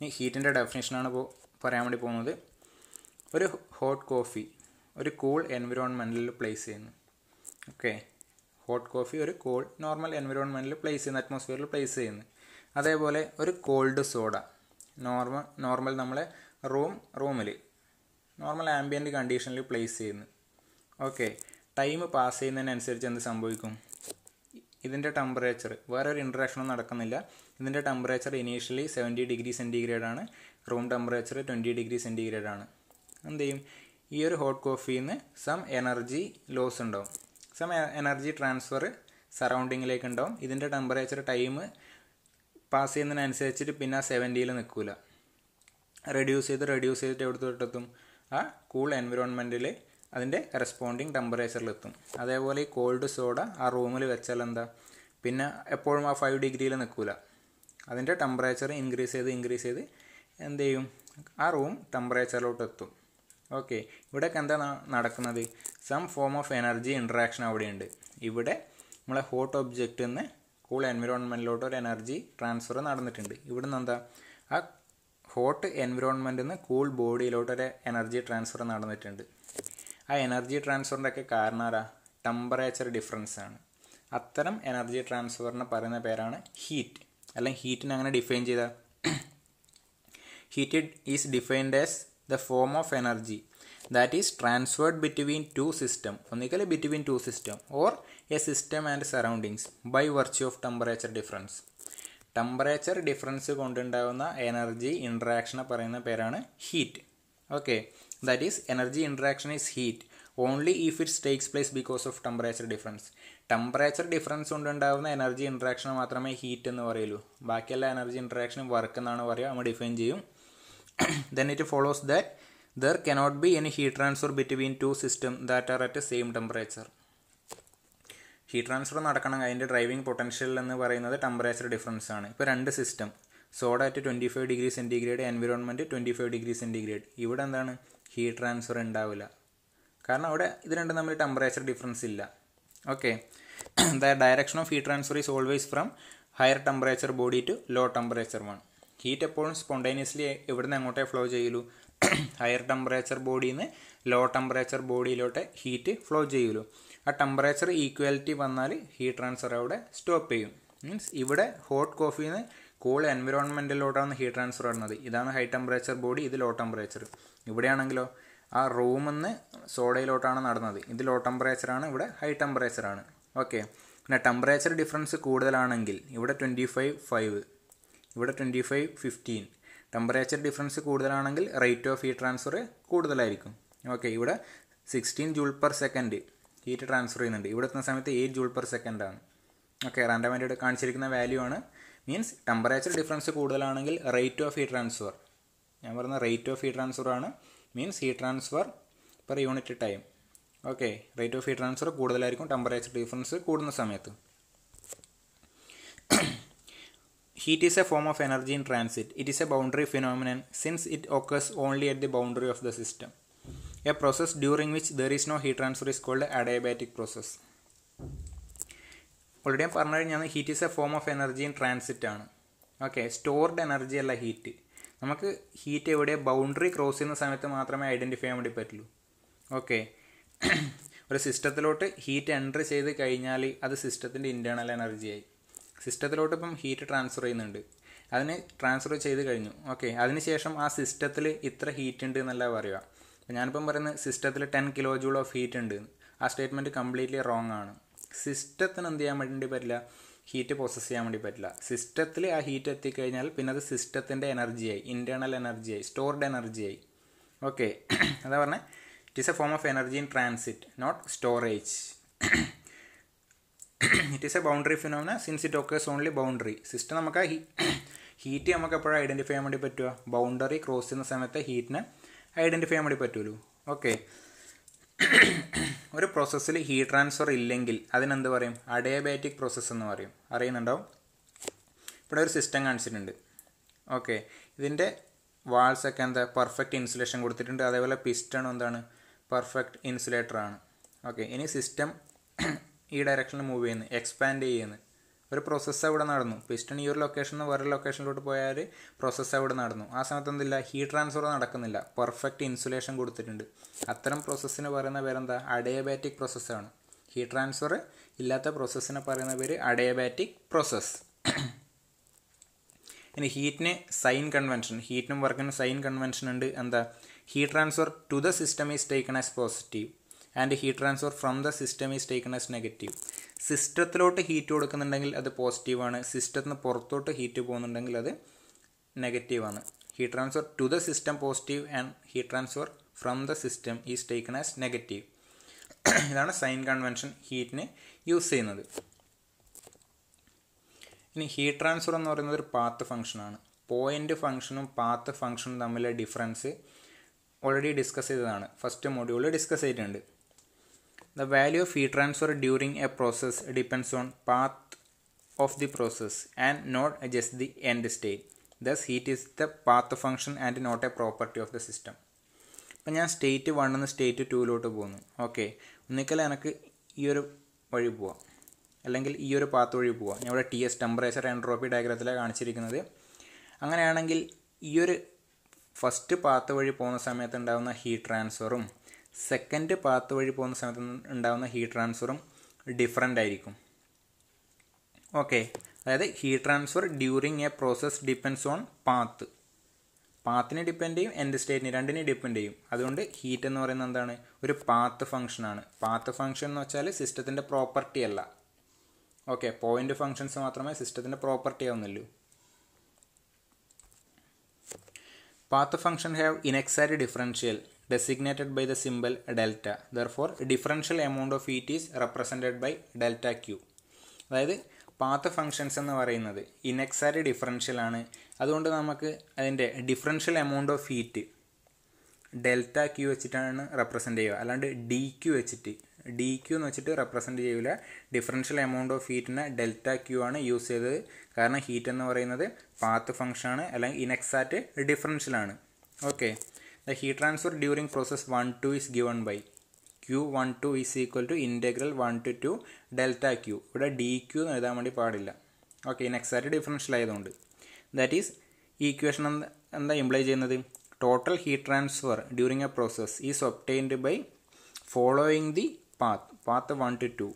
ഈ ഹീറ്റിൻ്റെ ഡെഫിനേഷനാണ് ഇപ്പോൾ പറയാൻ വേണ്ടി പോകുന്നത് ഒരു ഹോട്ട് കോഫി ഒരു കൂൾ എൻവിറോൺമെൻറ്റിൽ പ്ലേസ് ചെയ്യുന്നു ഓക്കെ ഹോട്ട് കോഫി ഒരു കൂൾ നോർമൽ എൻവിറോൺമെൻറ്റിൽ പ്ലേസ് ചെയ്യുന്നു അറ്റ്മോസ്ഫിയറിൽ പ്ലേസ് ചെയ്യുന്നു അതേപോലെ ഒരു കോൾഡ് സോഡ നോർമൽ നോർമൽ നമ്മളെ റൂം റൂമിൽ നോർമൽ ആംബിയൻ്റ് കണ്ടീഷനിൽ പ്ലേസ് ചെയ്യുന്നു ഓക്കെ ടൈം പാസ് ചെയ്യുന്നതിനനുസരിച്ച് എന്ത് സംഭവിക്കും ഇതിൻ്റെ ടെമ്പറേച്ചർ വേറൊരു ഇൻട്രാക്ഷനും നടക്കുന്നില്ല ഇതിൻ്റെ temperature initially seventy degree centigrade ആണ് room temperature twenty degree centigrade ആണ് എന്ത് ചെയ്യും ഈ ഒരു ഹോട്ട് കോഫിയിൽ നിന്ന് സം എനർജി ലോസ് ഉണ്ടാവും സം എനർജി ട്രാൻസ്ഫർ സറൗണ്ടിങ്ങിലേക്ക് ഉണ്ടാവും ഇതിൻ്റെ ടെമ്പറേച്ചർ ടൈം പാസ് ചെയ്യുന്നതിനനുസരിച്ചിട്ട് പിന്നെ ആ സെവൻറ്റിയിൽ നിൽക്കില്ല റെഡ്യൂസ് ചെയ്ത് റെഡ്യൂസ് ചെയ്തിട്ട് തൊട്ടെത്തും ആ കൂൾ എൻവിറോൺമെൻറ്റിൽ അതിൻ്റെ കറസ്പോണ്ടിങ് ടെമ്പറേച്ചറിലെത്തും അതേപോലെ ഈ കോൾഡ് സോഡ ആ റൂമിൽ വെച്ചാൽ എന്താ പിന്നെ എപ്പോഴും ആ ഫൈവ് ഡിഗ്രിയിൽ നിൽക്കില്ല അതിൻ്റെ ടെമ്പറേച്ചർ ഇൻക്രീസ് ചെയ്ത് ഇൻക്രീസ് ചെയ്ത് എന്ത് ചെയ്യും ആ റൂം ടെമ്പറേച്ചറിലോട്ട് എത്തും ഓക്കെ ഇവിടെയൊക്കെ എന്താ നടക്കുന്നത് some form of energy interaction അവിടെയുണ്ട് ഇവിടെ നമ്മളെ ഹോട്ട് ഒബ്ജക്റ്റിൽ നിന്ന് കൂൾ എൻവിറോൺമെൻറ്റിലോട്ട് ഒരു എനർജി ട്രാൻസ്ഫർ നടന്നിട്ടുണ്ട് ഇവിടെ നിന്ന് എന്താ ആ ഹോട്ട് എൻവിറോൺമെൻറ്റിൽ നിന്ന് കൂൾ ബോഡിയിലോട്ടൊരു എനർജി ട്രാൻസ്ഫർ നടന്നിട്ടുണ്ട് ആ എനർജി ട്രാൻസ്ഫറിൻ്റെയൊക്കെ കാരണം ആരാ ടെമ്പറേച്ചർ ഡിഫറൻസ് ആണ് അത്തരം എനർജി ട്രാൻസ്ഫറിന് പറയുന്ന പേരാണ് ഹീറ്റ് അല്ലെങ്കിൽ ഹീറ്റിനെ അങ്ങനെ ഡിഫൈൻ ചെയ്ത heat is defined as the form of energy that is transferred between two system ഒന്നിക്കൽ between two system or a system and surroundings by virtue of temperature difference temperature difference കൊണ്ടുണ്ടാകുന്ന energy ഇൻട്രാക്ഷനെ പറയുന്ന പേരാണ് heat okay that is energy interaction is heat only if it's takes place because of temperature difference temperature difference കൊണ്ടുണ്ടാകുന്ന energy interaction മാത്രമേ heat എന്ന് പറയുള്ളൂ ബാക്കിയെല്ലാ energy ഇൻട്രാക്ഷനും work എന്നാണ് പറയുക നമ്മൾ ഡിഫൈൻ ചെയ്യും then it follows that there cannot be any heat transfer between two system that are at same temperature heat transfer നടക്കണം അതിൻ്റെ ഡ്രൈവിംഗ് പൊട്ടൻഷ്യൽ എന്ന് പറയുന്നത് ടെമ്പറേച്ചർ ഡിഫറൻസ് ആണ് ഇപ്പോൾ രണ്ട് system soda at twenty five degree centigrade environment twenty five degree centigrade ഇവിടെ എന്താണ് heat transfer ഉണ്ടാവില്ല കാരണം അവിടെ ഇത് രണ്ടും തമ്മിൽ ടെമ്പറേച്ചർ ഡിഫറൻസ് ഇല്ല okay the direction of heat transfer is always from higher temperature body to low temperature one heat എപ്പോഴും സ്പോണ്ടേനിയസ്ലി എവിടുന്ന് അങ്ങോട്ടേ ഫ്ലോ ചെയ്യുള്ളൂ ഹയർ ടെമ്പറേച്ചർ ബോഡിയിൽ നിന്ന് ലോ ടെമ്പറേച്ചർ ബോഡിയിലോട്ട് ഹീറ്റ് ഫ്ലോ ചെയ്യുള്ളൂ ആ ടെമ്പറേച്ചർ ഈക്വാലിറ്റി വന്നാൽ ഹീറ്റ് ട്രാൻസ്ഫർ അവിടെ സ്റ്റോപ്പ് ചെയ്യും മീൻസ് ഇവിടെ ഹോട്ട് കോഫിയിൽ നിന്ന് കൂൾ എൻവിറോൺമെൻറ്റിലോട്ടാണ് ഹീറ്റ് ട്രാൻസ്ഫർ വരുന്നത് ഇതാണ് ഹൈ ടെമ്പറേച്ചർ ബോഡി ഇത് ലോ ടെമ്പറേച്ചർ ഇവിടെയാണെങ്കിലോ ആ റൂമിൽ നിന്ന് സോഡയിലോട്ടാണ് നടന്നത് ഇത് ലോ ടെമ്പറേച്ചറാണ് ഇവിടെ ഹൈ ടെമ്പറേച്ചറാണ് ഓക്കെ പിന്നെ ടെമ്പറേച്ചർ ഡിഫറൻസ് കൂടുതലാണെങ്കിൽ ഇവിടെ ട്വൻറ്റി ഫൈവ് ഫൈവ് ഇവിടെ twenty five fifteen temperature difference കൂടുതലാണെങ്കിൽ റേറ്റ് ഓഫ് ഹീറ്റ് ട്രാൻസ്ഫർ കൂടുതലായിരിക്കും ഓക്കെ ഇവിടെ sixteen joule per second heat transfer ചെയ്യുന്നുണ്ട് ഇവിടെ എത്തുന്ന സമയത്ത് എയ്റ്റ് ജൂൾ പെർ സെക്കൻഡ് ആണ് ഓക്കെ റാൻഡമായിട്ട് കാണിച്ചിരിക്കുന്ന വാല്യൂ ആണ് മീൻസ് ടെമ്പറേച്ചർ ഡിഫറൻസ് കൂടുതലാണെങ്കിൽ റേറ്റ് ഓഫ് ഹീറ്റ് ട്രാൻസ്ഫർ ഞാൻ പറഞ്ഞ റേറ്റ് ഓഫ് ഹീറ്റ് ട്രാൻസ്ഫർ ആണ് means heat transfer per unit time okay rate of heat transfer കൂടുതലായിരിക്കും ടെമ്പറേച്ചർ ഡിഫറൻസ് കൂടുന്ന സമയത്ത് heat is a form of energy in transit it is a boundary phenomenon since it occurs only at the boundary of the system a process during which there is no heat transfer is called adiabatic process. Already ഞാൻ പറഞ്ഞു കഴിഞ്ഞാൽ heat is a form of energy in transit ആണ് okay stored energy അല്ല heat നമുക്ക് heat എവിടെ boundary cross ചെയ്യുന്ന സമയത്ത് മാത്രമേ ഐഡൻറ്റിഫൈ ചെയ്യാൻ വേണ്ടി പറ്റുള്ളൂ ഓക്കെ (coughs) ഒരു സിസ്റ്റത്തിലോട്ട് ഹീറ്റ് എൻ്റർ ചെയ്ത് കഴിഞ്ഞാൽ അത് സിസ്റ്റത്തിൻ്റെ ഇൻറ്റേർണൽ എനർജിയായി സിസ്റ്റത്തിലോട്ട് ഇപ്പം ഹീറ്റ് ട്രാൻസ്ഫർ ചെയ്യുന്നുണ്ട് അതിന് ട്രാൻസ്ഫർ ചെയ്ത് കഴിഞ്ഞു ഓക്കെ അതിനുശേഷം ആ സിസ്റ്റത്തിൽ ഇത്ര ഹീറ്റ് ഉണ്ട് എന്നല്ല പറയുക ഞാനിപ്പം പറയുന്നത് സിസ്റ്റത്തിൽ ten kilo joule of heat ഉണ്ട് ആ സ്റ്റേറ്റ്മെൻറ്റ് കംപ്ലീറ്റ്ലി റോങ് ആണ് സിസ്റ്റത്തിന് എന്ത് ചെയ്യാൻ വേണ്ടി പറ്റില്ല ഹീറ്റ് പ്രോസസ്സ് ചെയ്യാൻ വേണ്ടി പറ്റില്ല സിസ്റ്റത്തിൽ ആ ഹീറ്റ് എത്തിക്കഴിഞ്ഞാൽ പിന്നെ അത് സിസ്റ്റത്തിൻ്റെ എനർജിയായി ഇൻറ്റേർണൽ എനർജിയായി സ്റ്റോർഡ് എനർജിയായി ഓക്കെ അതാ പറഞ്ഞത് it is a form of energy in transit not storage it is a boundary phenomena since it occurs only boundary system നമുക്ക് ഹീറ്റ് (clears throat) നമുക്ക് എപ്പോഴും ഐഡൻറ്റിഫൈ ചെയ്യാൻ വേണ്ടി പറ്റുക ബൗണ്ടറി ക്രോസ് ചെയ്യുന്ന സമയത്ത് ഹീറ്റിനെ ഐഡൻറ്റിഫൈ ചെയ്യാൻ വേണ്ടി പറ്റുമല്ലോ ഓക്കെ ഒരു പ്രോസസ്സിൽ ഹീറ്റ് ട്രാൻസ്ഫർ ഇല്ലെങ്കിൽ അതിനെന്ത് പറയും അഡയബാറ്റിക് പ്രോസസ്സ് എന്ന് പറയും അറിയുന്നുണ്ടാവും ഇവിടെ ഒരു സിസ്റ്റം കാണിച്ചിട്ടുണ്ട് ഓക്കെ ഇതിൻ്റെ വാൾസൊക്കെ എന്താ പെർഫെക്റ്റ് ഇൻസുലേഷൻ കൊടുത്തിട്ടുണ്ട് അതേപോലെ പിസ്റ്റൺ എന്താണ് പെർഫെക്റ്റ് ഇൻസുലേറ്ററാണ് ഓക്കെ ഇനി സിസ്റ്റം ഈ ഡയറക്ഷനിൽ മൂവ് ചെയ്യുന്നു എക്സ്പാൻഡ് ചെയ്യുന്നു ഒരു പ്രോസസ്സ് അവിടെ നടന്നു പിസ്റ്റൺ ഈ ഒരു ലൊക്കേഷനിൽ നിന്ന് വേറെ ലൊക്കേഷനിലോട്ട് പോയാൽ പ്രോസസ്സ് അവിടെ നടന്നു ആ സമയത്ത് എന്തില്ല ഹീറ്റ് ട്രാൻസ്ഫർ നടക്കുന്നില്ല പെർഫെക്റ്റ് ഇൻസുലേഷൻ കൊടുത്തിട്ടുണ്ട് അത്തരം പ്രോസസ്സിന് പറയുന്ന പേരെന്താ അഡയബാറ്റിക് പ്രോസസ്സാണ് ഹീറ്റ് ട്രാൻസ്ഫർ ഇല്ലാത്ത പ്രോസസ്സിനെ പറയുന്ന പേര് അഡയബാറ്റിക് പ്രോസസ്സ് (clears throat) ഇനി ഹീറ്റിന് സൈൻ കൺവെൻഷൻ ഹീറ്റിനും വർക്കിനും സൈൻ കൺവെൻഷൻ ഉണ്ട് എന്താ heat transfer to the system is taken as positive and heat transfer from the system is taken as negative സിസ്റ്റത്തിലോട്ട് ഹീറ്റ് കൊടുക്കുന്നുണ്ടെങ്കിൽ അത് പോസിറ്റീവാണ് സിസ്റ്റത്തിൽ നിന്ന് പുറത്തോട്ട് ഹീറ്റ് പോകുന്നുണ്ടെങ്കിൽ അത് നെഗറ്റീവാണ് heat transfer to the system positive and heat transfer from the system is taken as negative ഇതാണ് സൈൻ കൺവെൻഷൻ ഹീറ്റിന് യൂസ് ചെയ്യുന്നത് ഇനി ഹീറ്റ് ട്രാൻസ്ഫർ എന്ന് പറയുന്നത് ഒരു പാത്ത് ഫംഗ്ഷനാണ് പോയിൻ്റ് ഫംഗ്ഷനും പാത്ത് ഫംഗ്ഷനും തമ്മിലെ ഡിഫറൻസ് ഓൾറെഡി ഡിസ്കസ് ചെയ്തതാണ് ഫസ്റ്റ് മോഡ്യൂളിൽ ഡിസ്കസ് ചെയ്തിട്ടുണ്ട് The value of heat transfer during a process depends on path of the process and not just the end state. Thus, heat is the path function and not a property of the system. അപ്പം ഞാൻ state വണ്ണിൽ നിന്ന് state ടൂവിലോട്ട് പോകുന്നു okay ഒന്നിക്കൽ എനിക്ക് ഈ ഒരു വഴി പോവാം അല്ലെങ്കിൽ ഈ ഒരു പാത്ത് വഴി പോവാം ഞാൻ ഇവിടെ ടി എസ് ടെമ്പറേച്ചർ എൻട്രോപ്പി ഡയഗ്രത്തിലാണ് കാണിച്ചിരിക്കുന്നത് അങ്ങനെയാണെങ്കിൽ ഈ ഒരു ഫസ്റ്റ് പാത്ത് വഴി പോകുന്ന സമയത്ത് ഉണ്ടാകുന്ന ഹീറ്റ് ട്രാൻസ്ഫറും സെക്കൻഡ് പാത്ത് വഴി പോകുന്ന സമയത്ത് ഉണ്ടാകുന്ന ഹീറ്റ് ട്രാൻസ്ഫറും ഡിഫറെൻ്റ് ആയിരിക്കും ഓക്കെ അതായത് heat transfer during a process depends on path പാത്തിനെ ഡിപ്പെൻഡ് ചെയ്യും എൻഡ് സ്റ്റേറ്റിനെ രണ്ടിനെ ഡിപ്പെൻഡ് ചെയ്യും അതുകൊണ്ട് ഹീറ്റ് എന്ന് പറയുന്നത് എന്താണ് ഒരു പാത്ത് ഫംഗ്ഷനാണ് പാത്ത് ഫംഗ്ഷൻ എന്ന് വെച്ചാൽ സിസ്റ്റത്തിൻ്റെ പ്രോപ്പർട്ടി അല്ല ഓക്കെ പോയിൻ്റ് ഫംഗ്ഷൻസ് മാത്രമേ സിസ്റ്റത്തിൻ്റെ പ്രോപ്പർട്ടി ആവുന്നുള്ളൂ path function have inexact differential designated by the symbol delta. Therefore, differential amount of heat is represented by delta Q. അതായത് പാത്ത് ഫങ്ഷൻസ് എന്ന് പറയുന്നത് ഇനക്സാരി ഡിഫറൻഷ്യൽ ആണ് അതുകൊണ്ട് നമുക്ക് അതിൻ്റെ differential amount of heat delta Q വെച്ചിട്ടാണ് represent ചെയ്യുക അല്ലാണ്ട് ഡി ക്യൂ വെച്ചിട്ട് ഡി ക്യൂ എന്ന് വെച്ചിട്ട് റെപ്രസെൻ്റ് ചെയ്യില്ല ഡിഫറൻഷ്യൽ എമൗണ്ട് ഓഫ് ഹീറ്റിനെ ഡെൽറ്റ ക്യൂ ആണ് യൂസ് ചെയ്തത് കാരണം ഹീറ്റ് എന്ന് പറയുന്നത് പാത്ത് ഫങ്ഷൻ ആണ് അല്ലെങ്കിൽ ഇനക്സാറ്റ് ഡിഫറൻഷ്യലാണ് okay the heat transfer heat transfer one two is 2 by Q one two is equal to integral one to two delta Q ഇവിടെ ഡി ക്യൂ എന്ന് എഴുതാൻ വേണ്ടി പാടില്ല ഓക്കെ ഇൻ എക്സാക്ട് ഡിഫറൻഷ്യൽ ആയതുകൊണ്ട് that is ഈ equation എന്താ imply ചെയ്യുന്നത് total heat transfer during a process is obtained by following the path path one to two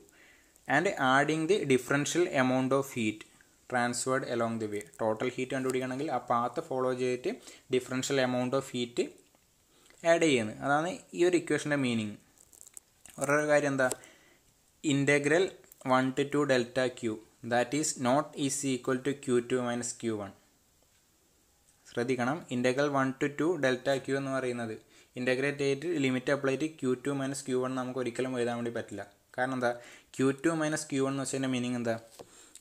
and adding the differential amount of heat transferred along the way total heat കണ്ടുപിടിക്കണമെങ്കിൽ ആ path follow ചെയ്തിട്ട് differential amount of heat add ചെയ്യുന്നത് അതാണ് ഈ ഒരു ഇക്വേഷൻ്റെ meaning വേറൊരു കാര്യം എന്താ integral one to two delta Q that is not is equal to Q two minus Q one ശ്രദ്ധിക്കണം integral one to two delta Q എന്ന് പറയുന്നത് ഇൻ്റഗ്രേറ്റ് ചെയ്തിട്ട് ലിമിറ്റ് അപ്ലൈ ചെയ്ത് Q two minus Q one നമുക്ക് ഒരിക്കലും എഴുതാൻ വേണ്ടി പറ്റില്ല കാരണം എന്താ Q two minus Q one എന്ന് വെച്ചതിൻ്റെ മീനിങ് എന്താ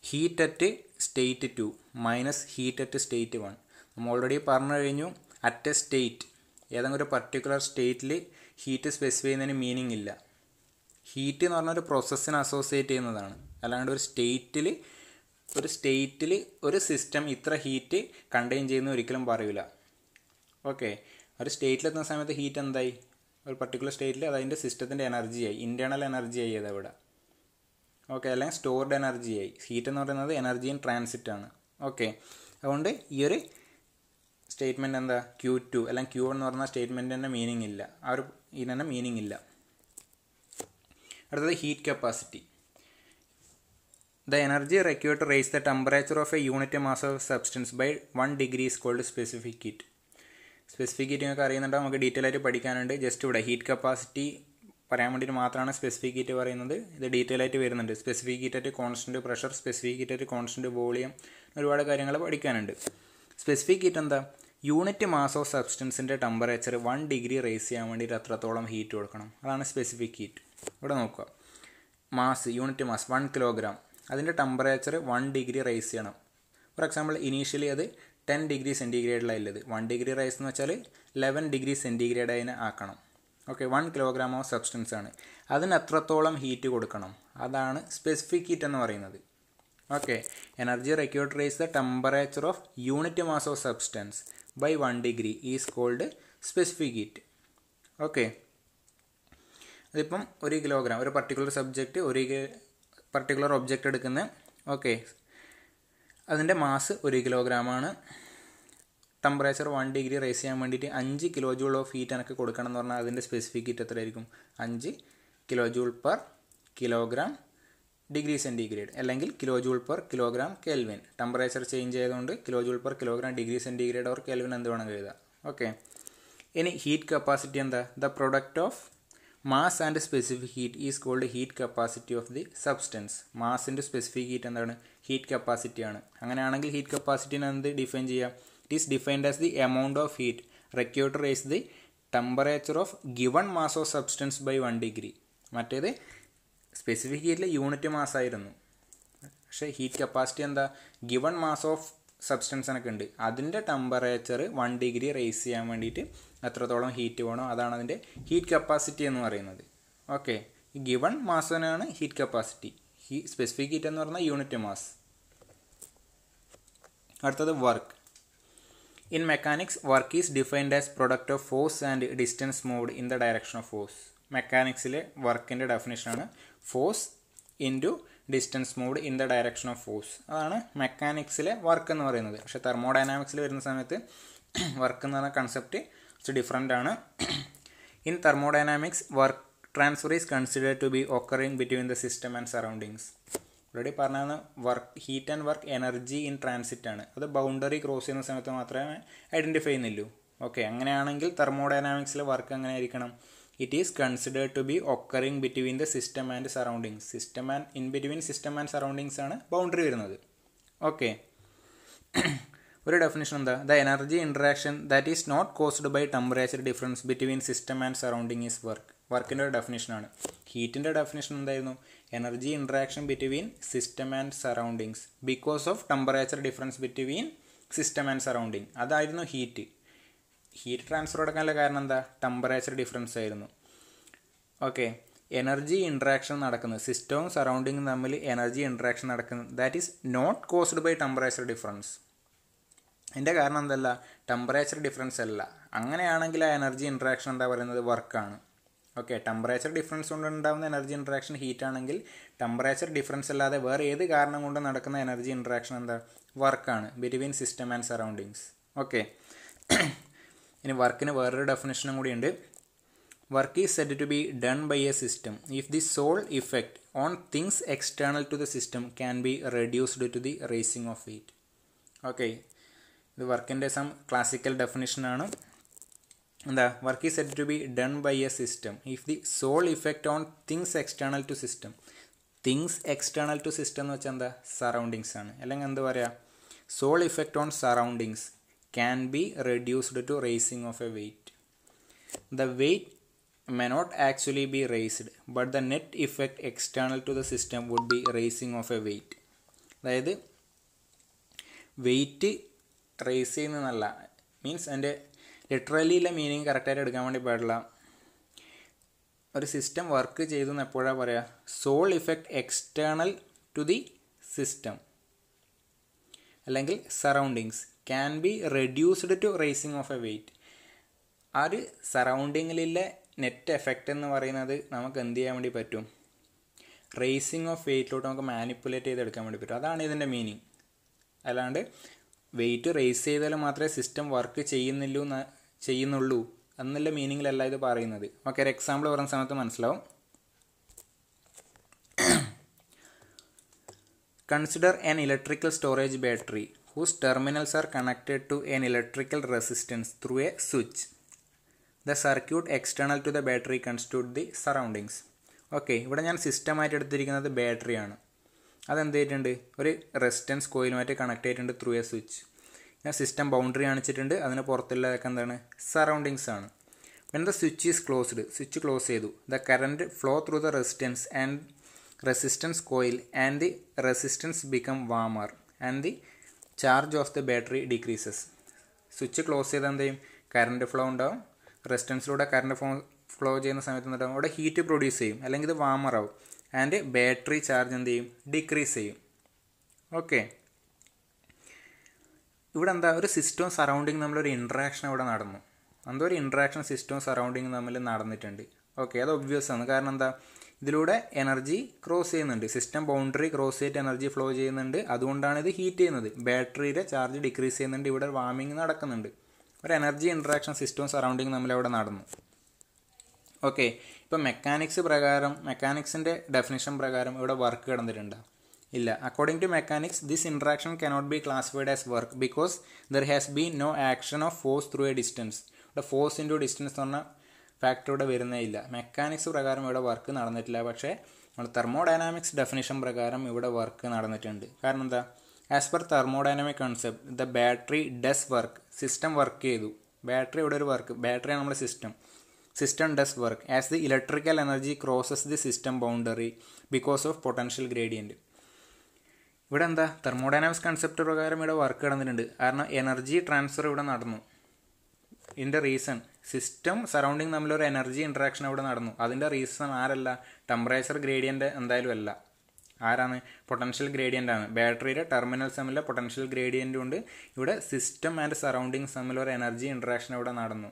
heat at state two minus heat at state one നമ്മൾ ഓൾറെഡി പറഞ്ഞു കഴിഞ്ഞു അറ്റ് എ സ്റ്റേറ്റ് ഏതെങ്കിലും ഒരു പർട്ടിക്കുലർ സ്റ്റേറ്റിൽ ഹീറ്റ് സ്പെസിഫൈ ചെയ്യുന്നതിന് മീനിങ് ഇല്ല ഹീറ്റ് എന്ന് പറഞ്ഞ ഒരു പ്രോസസ്സിനെ അസോസിയേറ്റ് ചെയ്യുന്നതാണ് അല്ലാണ്ട് ഒരു സ്റ്റേറ്റിൽ ഒരു സ്റ്റേറ്റിൽ ഒരു സിസ്റ്റം ഇത്ര ഹീറ്റ് കണ്ടെയ്ൻ ചെയ്യുന്ന ഒരിക്കലും പറയില്ല ഓക്കെ ഒരു സ്റ്റേറ്റിലെത്തുന്ന സമയത്ത് ഹീറ്റ് എന്തായി ഒരു പർട്ടിക്കുലർ സ്റ്റേറ്റിൽ അതതിൻ്റെ അതിൻ്റെ സിസ്റ്റത്തിൻ്റെ എനർജിയായി ഇൻറ്റേർണൽ എനർജിയായി അത് അവിടെ ഓക്കെ അല്ലെങ്കിൽ സ്റ്റോർഡ് എനർജിയായി ഹീറ്റ് എന്ന് പറയുന്നത് എനർജി ഇൻ ട്രാൻസിറ്റ് ആണ് ഓക്കെ അതുകൊണ്ട് ഈ ഒരു സ്റ്റേറ്റ്മെൻറ്റ് എന്താ ക്യൂ ടു അല്ലെങ്കിൽ ക്യൂ എന്ന് പറഞ്ഞ സ്റ്റേറ്റ്മെൻറ്റിൻ്റെ മീനിങ് ഇല്ല ആ ഒരു ഇതിന് മീനിങ് ഇല്ല അടുത്തത് heat capacity the energy require to raise the temperature of a unit mass of substance by one degree is called specific heat specific heat നിങ്ങൾക്ക് അറിയുന്നുണ്ടോ നമുക്ക് ഡീറ്റെയിൽ ആയിട്ട് പഠിക്കാനുണ്ട് ജസ്റ്റ് ഇവിടെ ഹീറ്റ് കപ്പാസിറ്റി പറയാൻ വേണ്ടിയിട്ട് മാത്രമാണ് സ്പെസിഫിക് ഹീറ്റ് പറയുന്നത് ഇത് ഡീറ്റെയിൽ ആയിട്ട് വരുന്നുണ്ട് സ്പെസിഫിക് ഹീറ്റ് ആയിട്ട് കോൺസ്റ്റൻറ്റ് പ്രഷർ സ്പെസിഫിക് ഹീറ്റ് ആയിട്ട് കോൺസ്റ്റൻറ്റ് വോളിയം ഒരുപാട് കാര്യങ്ങൾ പഠിക്കാനുണ്ട് സ്പെസിഫിക് ഹീറ്റ് എന്താ യൂണിറ്റ് മാസ് ഓഫ് സബ്സ്റ്റൻസിൻ്റെ ടെമ്പറേച്ചർ വൺ ഡിഗ്രി റേസ് ചെയ്യാൻ വേണ്ടിയിട്ട് എത്രത്തോളം ഹീറ്റ് കൊടുക്കണം അതാണ് സ്പെസിഫിക് ഹീറ്റ് ഇവിടെ നോക്കുക mass unit mass one kilogram അതിൻ്റെ ടെമ്പറേച്ചർ വൺ ഡിഗ്രി റേസ് ചെയ്യണം ഫോർ എക്സാമ്പിൾ ഇനീഷ്യലി അത് ടെൻ ഡിഗ്രി സെൻറ്റിഗ്രേഡിലായില്ലത് വൺ ഡിഗ്രി റൈസ് എന്ന് വെച്ചാൽ ലെവൻ ഡിഗ്രി സെൻറ്റിഗ്രേഡ് അതിനെ ആക്കണം okay one kilogram of substance ആണ് അതിന് എത്രത്തോളം ഹീറ്റ് കൊടുക്കണം അതാണ് സ്പെസിഫിക് ഹീറ്റ് എന്ന് പറയുന്നത് okay energy required to raise the temperature of unit mass of substance by 1 degree is called specific heat okay അതിപ്പം ഒരു കിലോഗ്രാം ഒരു പർട്ടിക്കുലർ സബ്ജക്റ്റ് ഒരു പർട്ടിക്കുലർ ഒബ്ജക്റ്റ് എടുക്കുന്ന ഓക്കെ അതിൻ്റെ മാസ് ഒരു കിലോഗ്രാമാണ് ടെമ്പറേച്ചർ വൺ ഡിഗ്രി റൈസ് ചെയ്യാൻ വേണ്ടിയിട്ട് അഞ്ച് കിലോ ജൂൾ ഓഫ് ഹീറ്റ് എനിക്ക് കൊടുക്കണം എന്ന് പറഞ്ഞാൽ അതിൻ്റെ സ്പെസിഫിക് ഹീറ്റ് എത്രയായിരിക്കും അഞ്ച് kilo joule per kilogram degree centigrade അല്ലെങ്കിൽ kilo joule per kilogram kelvin temperature change ആയതുകൊണ്ട് kilo joule per kilogram degree centigrade or kelvin എന്ത് വേണം എഴുതാം ഓക്കെ ഇനി ഹീറ്റ് കപ്പാസിറ്റി എന്താ the product of mass and specific heat is called heat capacity of the substance മാസിൻ്റെ specific heat എന്താണ് heat capacity ആണ് അങ്ങനെയാണെങ്കിൽ ഹീറ്റ് കപ്പാസിറ്റിനെ എന്ത് ഡിഫൈൻ ചെയ്യാം it is defined as the amount of heat റെക്യൂട്ടർ is the temperature of given mass of substance by one degree മറ്റേത് specific ഹീറ്റിൽ unit മാസ്സായിരുന്നു പക്ഷേ ഹീറ്റ് കപ്പാസിറ്റി എന്താ ഗിവൺ മാസ് ഓഫ് സബ്സ്റ്റൻസ് എന്നൊക്കെ ഉണ്ട് അതിൻ്റെ ടെമ്പറേച്ചർ വൺ ഡിഗ്രി റേസ് ചെയ്യാൻ വേണ്ടിയിട്ട് എത്രത്തോളം ഹീറ്റ് വേണോ അതാണ് അതിൻ്റെ ഹീറ്റ് കപ്പാസിറ്റി എന്ന് പറയുന്നത് ഓക്കെ ഗിവൺ മാസിനാണ് heat capacity he specific heat എന്ന് പറഞ്ഞാൽ യൂണിറ്റ് മാസ് അടുത്തത് work in mechanics work is defined as product of force and distance moved in the direction of force മെക്കാനിക്സിലെ വർക്കിൻ്റെ ഡെഫിനേഷനാണ് force into distance moved in the direction of force അതാണ് മെക്കാനിക്സിലെ work എന്ന് പറയുന്നത് പക്ഷേ തെർമോഡൈനാമിക്സിൽ വരുന്ന സമയത്ത് വർക്ക് എന്ന് പറഞ്ഞ കൺസെപ്റ്റ് കുറച്ച് ഡിഫറെൻ്റ് ആണ് in thermodynamics work transfer is considered to be occurring between the system and surroundings already പറഞ്ഞാൽ work heat and work energy in transit ആണ് അത് ബൗണ്ടറി ക്രോസ് ചെയ്യുന്ന സമയത്ത് മാത്രമേ ഐഡൻറ്റിഫൈ ചെയ്യുന്നില്ലൂ ഓക്കെ അങ്ങനെയാണെങ്കിൽ തെർമോഡൈനാമിക്സിലെ വർക്ക് എങ്ങനെയായിരിക്കണം it is considered to be occurring between the system and surroundings system and in between system and surroundings ആണ് ബൗണ്ടറി വരുന്നത് ഓക്കെ (clears throat) ഒരു ഡെഫിനേഷൻ എന്താ the energy interaction that is not caused by temperature difference between system and surrounding is work വർക്കിൻ്റെ ഒരു ഡെഫിനേഷനാണ് ഹീറ്റിൻ്റെ definition എന്തായിരുന്നു energy interaction between system and surroundings because of temperature difference between system and surrounding അതായിരുന്നു heat heat transfer നടക്കാനുള്ള കാരണം എന്താ temperature difference ആയിരുന്നു ഓക്കെ എനർജി ഇൻട്രാക്ഷൻ നടക്കുന്നത് സിസ്റ്റവും സറൗണ്ടിങ്ങും തമ്മിൽ എനർജി ഇൻട്രാക്ഷൻ നടക്കുന്നത് that is not caused by temperature difference എൻ്റെ കാരണം എന്തല്ല ടെമ്പറേച്ചർ ഡിഫറൻസ് അല്ല അങ്ങനെയാണെങ്കിൽ ആ എനർജി ഇൻട്രാക്ഷൻ എന്താ പറയുന്നത് വർക്കാണ് ഓക്കെ ടെമ്പറേച്ചർ ഡിഫറൻസ് കൊണ്ട് ഉണ്ടാകുന്ന എനർജി ഇൻട്രാക്ഷൻ ഹീറ്റ് ആണെങ്കിൽ ടെമ്പറേച്ചർ ഡിഫറൻസ് അല്ലാതെ വേറെ ഏത് കാരണം കൊണ്ട് നടക്കുന്ന എനർജി ഇൻട്രാക്ഷൻ എന്താ വർക്കാണ് between system and surroundings okay ഇനി വർക്കിന് വേറൊരു ഡെഫിനേഷനും കൂടിയുണ്ട് work is said to be done by a system if the sole effect on things external to the system can be reduced to the raising of weight okay ഇത് വർക്കിൻ്റെ some classical ഡെഫിനേഷനാണ് എന്താ work is said to be done by a system if the sole effect on things external to system things external to system എന്ന് വെച്ചാൽ എന്താ surroundings ആണ് അല്ലെങ്കിൽ എന്താ പറയുക sole effect on surroundings can be reduced to raising of a weight. The weight may not actually be raised, but the net effect external to the system would be raising of a weight. അതായത് weight raise ചെയ്യുന്നതല്ല means എൻ്റെ ലിറ്ററലിയിലെ meaning കറക്റ്റായിട്ട് എടുക്കാൻ വേണ്ടി പാടില്ല ഒരു system work ചെയ്തു എന്ന് എപ്പോഴാണ് പറയുക sole effect external to the system അല്ലെങ്കിൽ surroundings can be reduced to raising of a weight ആ ഒരു സറൗണ്ടിങ്ങിലെ നെറ്റ് എഫക്റ്റ് എന്ന് പറയുന്നത് നമുക്ക് എന്ത് ചെയ്യാൻ വേണ്ടി പറ്റും റേസിങ് ഓഫ് വെയ്റ്റിലോട്ട് നമുക്ക് മാനിപ്പുലേറ്റ് ചെയ്തെടുക്കാൻ വേണ്ടി പറ്റും അതാണ് ഇതിൻ്റെ മീനിങ് അല്ലാണ്ട് വെയ്റ്റ് റേസ് ചെയ്താൽ മാത്രമേ സിസ്റ്റം വർക്ക് ചെയ്യുന്നില്ലൂ ചെയ്യുന്നുള്ളൂ എന്നുള്ള മീനിങ്ങിലല്ല ഇത് പറയുന്നത് നമുക്ക് ഒരു എക്സാമ്പിൾ പറയുന്ന സമയത്ത് മനസ്സിലാവും consider an electrical storage battery whose terminals are connected to an electrical resistance through a switch. The circuit external to the battery constitute the surroundings okay ഇവിടെ ഞാൻ സിസ്റ്റമായിട്ട് എടുത്തിരിക്കുന്നത് ബാറ്ററിയാണ് അതെന്ത് ചെയ്തിട്ടുണ്ട് ഒരു റെസിസ്റ്റൻസ് കോയിലുമായിട്ട് കണക്ട് ചെയ്തിട്ടുണ്ട് ത്രൂ എ സ്വിച്ച് ഞാൻ സിസ്റ്റം ബൗണ്ടറി കാണിച്ചിട്ടുണ്ട് അതിന് പുറത്തുള്ളതൊക്കെ എന്താണ് സറൗണ്ടിങ്സ് ആണ് when the switch is closed switch close ചെയ്തു the current flow through the resistance and resistance coil and the resistance become warmer and the charge of the battery decreases switch close ചെയ്താൽ എന്ത് ചെയ്യും current flow ഉണ്ടാവും റെസിസ്റ്റൻസിലൂടെ current flow flow ചെയ്യുന്ന സമയത്ത് എന്താവും അവിടെ heat produce ചെയ്യും അല്ലെങ്കിൽ ഇത് ആവും ആൻഡ് ബാറ്ററി ചാർജ് എന്ത് ചെയ്യും ഡിക്രീസ് ചെയ്യും ഓക്കെ ഇവിടെ എന്താ ഒരു സിസ്റ്റവും സറൗണ്ടിങ് നമ്മളൊരു ഇൻട്രാക്ഷൻ ഇവിടെ നടന്നു എന്തോ ഒരു ഇൻട്രാക്ഷൻ സിസ്റ്റവും സറൗണ്ടിങ് തമ്മിൽ നടന്നിട്ടുണ്ട് ഓക്കെ അത് ഒബ്വിയസ് ആണ് കാരണം എന്താ ഇതിലൂടെ എനർജി ക്രോസ് ചെയ്യുന്നുണ്ട് സിസ്റ്റം ബൗണ്ടറി ക്രോസ് ചെയ്തിട്ട് എനർജി ഫ്ലോ ചെയ്യുന്നുണ്ട് അതുകൊണ്ടാണ് ഇത് ഹീറ്റ് ചെയ്യുന്നത് ബാറ്ററിയിലെ ചാർജ് ഡിക്രീസ് ചെയ്യുന്നുണ്ട് ഇവിടെ വാമിംഗ് നടക്കുന്നുണ്ട് ഒരു എനർജി ഇൻട്രാക്ഷൻ സിസ്റ്റവും സറൗണ്ടിങ് നമ്മളവിടെ നടന്നു ഓക്കെ ഇപ്പം മെക്കാനിക്സ് പ്രകാരം മെക്കാനിക്സിൻ്റെ ഡെഫിനിഷൻ പ്രകാരം ഇവിടെ വർക്ക് കിടന്നിട്ടുണ്ട് ഇല്ല according to mechanics this interaction cannot be classified as work because there has been no action of force through a distance ഇവിടെ ഫോഴ്സ് ഇൻറ്റു ഡിസ്റ്റൻസ് എന്ന് പറഞ്ഞാൽ ഇവിടെ വരുന്നേ ഇല്ല മെക്കാനിക്സ് പ്രകാരം ഇവിടെ വർക്ക് നടന്നിട്ടില്ല പക്ഷേ നമ്മൾ തെർമോഡൈനാമിക്സ് ഡെഫിനിഷൻ പ്രകാരം ഇവിടെ വർക്ക് നടന്നിട്ടുണ്ട് കാരണം എന്താ as per thermodynamic concept the battery does work system work ചെയ്തു ബാറ്ററി ഇവിടെ ഒരു വർക്ക് ബാറ്ററിയാണ് നമ്മുടെ system system does work as the electrical energy crosses the system boundary because of potential gradient ഇവിടെ എന്താ തെർമോഡൈനാമിക്സ് കൺസെപ്റ്റ് പ്രകാരം ഇവിടെ വർക്ക് നടന്നിട്ടുണ്ട് കാരണം എനർജി ട്രാൻസ്ഫർ ഇവിടെ നടന്നു ഇതിൻ്റെ റീസൺ സിസ്റ്റം സറൗണ്ടിങ് തമ്മിലൊരു എനർജി ഇൻട്രാക്ഷൻ അവിടെ നടന്നു അതിൻ്റെ റീസൺ ആരല്ല ടെമ്പറേച്ചർ ഗ്രേഡിയൻ്റ് എന്തായാലും അല്ല ആരാണ് പൊട്ടൻഷ്യൽ ഗ്രേഡിയൻ്റ് ആണ് ബാറ്ററിയുടെ ടെർമിനൽസ് തമ്മിലെ പൊട്ടൻഷ്യൽ ഗ്രേഡിയൻ്റ് ഉണ്ട് ഇവിടെ സിസ്റ്റം ആൻഡ് സറൗണ്ടിങ്സ് തമ്മിലൊരു എനർജി ഇൻട്രാക്ഷൻ അവിടെ നടന്നു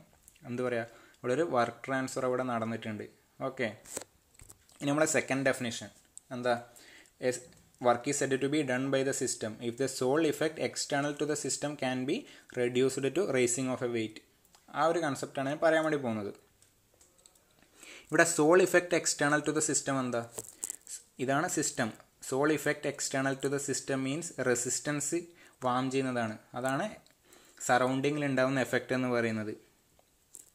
എന്ത് പറയുക ഇവിടെ ഒരു വർക്ക് ട്രാൻസ്ഫർ അവിടെ നടന്നിട്ടുണ്ട് ഓക്കെ ഇനി നമ്മളെ സെക്കൻഡ് ഡെഫിനേഷൻ എന്താ work is said to be done by the system if the sole effect external to the system can be reduced to raising of a weight ആ ഒരു കൺസെപ്റ്റാണ് ഞാൻ പറയാൻ വേണ്ടി പോകുന്നത് ഇവിടെ sole effect external to the system എന്താ ഇതാണ് system sole effect external to the system means resistance warm ചെയ്യുന്നതാണ് അതാണ് സറൗണ്ടിങ്ങിൽ ഉണ്ടാകുന്ന എഫക്റ്റ് എന്ന് പറയുന്നത്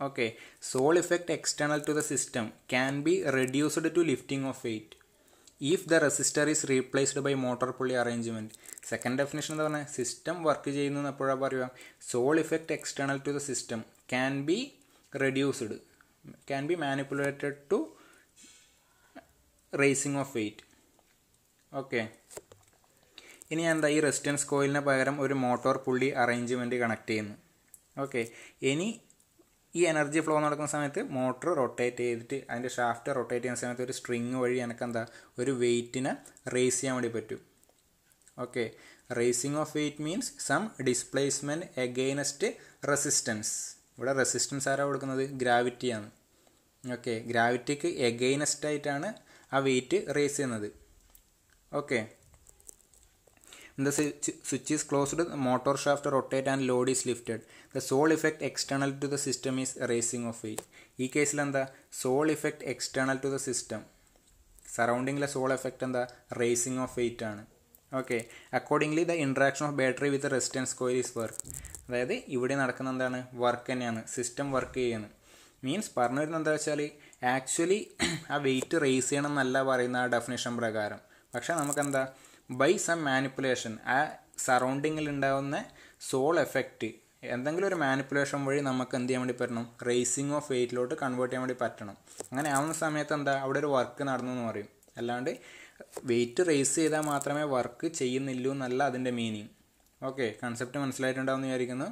okay sole effect external to the system can be reduced to lifting of weight if the resistor is replaced by motor pulley arrangement second definition എന്ന് പറഞ്ഞാൽ system work ചെയ്യുന്നു എപ്പോഴാണ് പറയുക sole effect external to the system can be reduced can be manipulated to raising of weight okay ഇനി ഞാൻ എന്താ ഈ resistance കോയിലിന് പകരം ഒരു മോട്ടോർ പുള്ളി അറേഞ്ച്മെൻറ്റ് കണക്ട് ചെയ്യുന്നു ഓക്കെ ഇനി ഈ എനർജി ഫ്ലോ നടക്കുന്ന സമയത്ത് മോട്ടർ റൊട്ടേറ്റ് ചെയ്തിട്ട് അതിൻ്റെ ഷാഫ്റ്റ് റൊട്ടേറ്റ് ചെയ്യുന്ന സമയത്ത് ഒരു സ്ട്രിങ് വഴി എനിക്ക് എന്താ ഒരു വെയിറ്റിനെ റേസ് ചെയ്യാൻ വേണ്ടി പറ്റും okay raising of weight means some displacement against resistance ഇവിടെ റെസിസ്റ്റൻസ് ആരാ കൊടുക്കുന്നത് ഗ്രാവിറ്റിയാണ് ഓക്കെ ഗ്രാവിറ്റിക്ക് എഗെയിനസ്റ്റ് ആയിട്ടാണ് ആ വെയിറ്റ് റേസ് ചെയ്യുന്നത് okay the switch is closed motor shaft rotate and load is lifted the sole effect external to the system is raising of weight ഈ കേസിൽ എന്താ sole effect external to the system സറൗണ്ടിങ്ങിലെ sole effect എന്താ raising of weight ആണ് okay accordingly the interaction of battery with resistance coil is work അതായത് ഇവിടെ നടക്കുന്ന എന്താണ് വർക്ക് തന്നെയാണ് സിസ്റ്റം വർക്ക് ചെയ്യുന്നത് മീൻസ് പറഞ്ഞു വരുന്നത് എന്താ വെച്ചാൽ ആക്ച്വലി ആ വെയിറ്റ് റേസ് ചെയ്യണം എന്നല്ല പറയുന്ന ആ ഡെഫിനേഷൻ പ്രകാരം പക്ഷേ നമുക്കെന്താ ബൈ സം മാനിപ്പുലേഷൻ ആ സറൗണ്ടിങ്ങിൽ ഉണ്ടാകുന്ന സോൾ എഫക്റ്റ് എന്തെങ്കിലും ഒരു മാനിപ്പുലേഷൻ വഴി നമുക്ക് എന്ത് ചെയ്യാൻ വേണ്ടി പറ്റണം റേസിംഗ് ഓഫ് വെയിറ്റിലോട്ട് കൺവേർട്ട് ചെയ്യാൻ വേണ്ടി പറ്റണം അങ്ങനെ ആവുന്ന സമയത്ത് എന്താ അവിടെ ഒരു വർക്ക് നടന്നു എന്ന് പറയും അല്ലാണ്ട് വെയിറ്റ് റേസ് ചെയ്താൽ മാത്രമേ വർക്ക് ചെയ്യുന്നില്ലൂ എന്നല്ല അതിൻ്റെ മീനിങ് ഓക്കെ കൺസെപ്റ്റ് മനസ്സിലായിട്ടുണ്ടാവും എന്ന് വിചാരിക്കുന്നു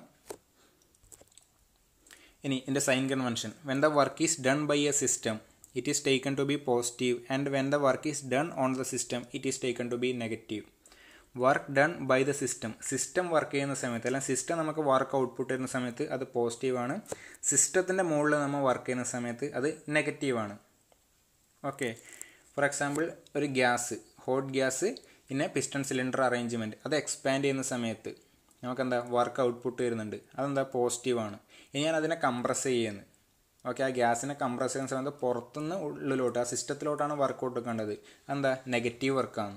ഇനി എൻ്റെ sign convention when the work is done by a system it is taken to be positive and when the work is done on the system it is taken to be negative work done by the system system work ചെയ്യുന്ന സമയത്ത് അല്ലെങ്കിൽ system നമുക്ക് work output ചെയ്യുന്ന സമയത്ത് അത് പോസിറ്റീവാണ് സിസ്റ്റത്തിൻ്റെ മുകളിൽ നമ്മൾ വർക്ക് ചെയ്യുന്ന സമയത്ത് അത് നെഗറ്റീവാണ് ഓക്കെ ഫോർ എക്സാമ്പിൾ ഒരു ഗ്യാസ് ഹോട്ട് ഗ്യാസ് പിന്നെ പിസ്റ്റൺ സിലിണ്ടർ അറേഞ്ച്മെൻറ്റ് അത് എക്സ്പാൻഡ് ചെയ്യുന്ന സമയത്ത് നമുക്കെന്താ വർക്ക് ഔട്ട്പുട്ട് വരുന്നുണ്ട് അതെന്താ പോസിറ്റീവാണ് ഇനി ഞാൻ അതിനെ കംപ്രസ് ചെയ്യുന്നത് ഓക്കെ ആ ഗ്യാസിനെ കംപ്രസ് ചെയ്യുന്ന സമയത്ത് പുറത്തുനിന്ന് ഉള്ളിലോട്ട് ആ സിസ്റ്റത്തിലോട്ടാണ് വർക്ക് ഔട്ട് കണ്ടത് എന്താ നെഗറ്റീവ് വർക്കാണ്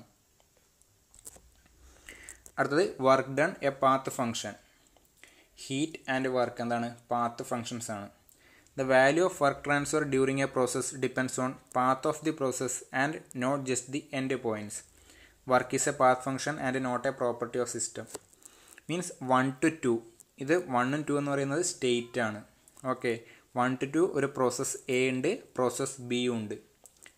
അടുത്തത് work done a path function heat and work എന്താണ് പാത്ത് ഫങ്ഷൻസ് ആണ് The value of work transfer during a process depends on path of the process and not just the endpoints. Work is a path function and not a property of system. Means one to two ഇത് വണ്ണും two എന്ന് പറയുന്നത് state ആണ് okay one to two ഒരു process A ഉണ്ട് process B ഉണ്ട്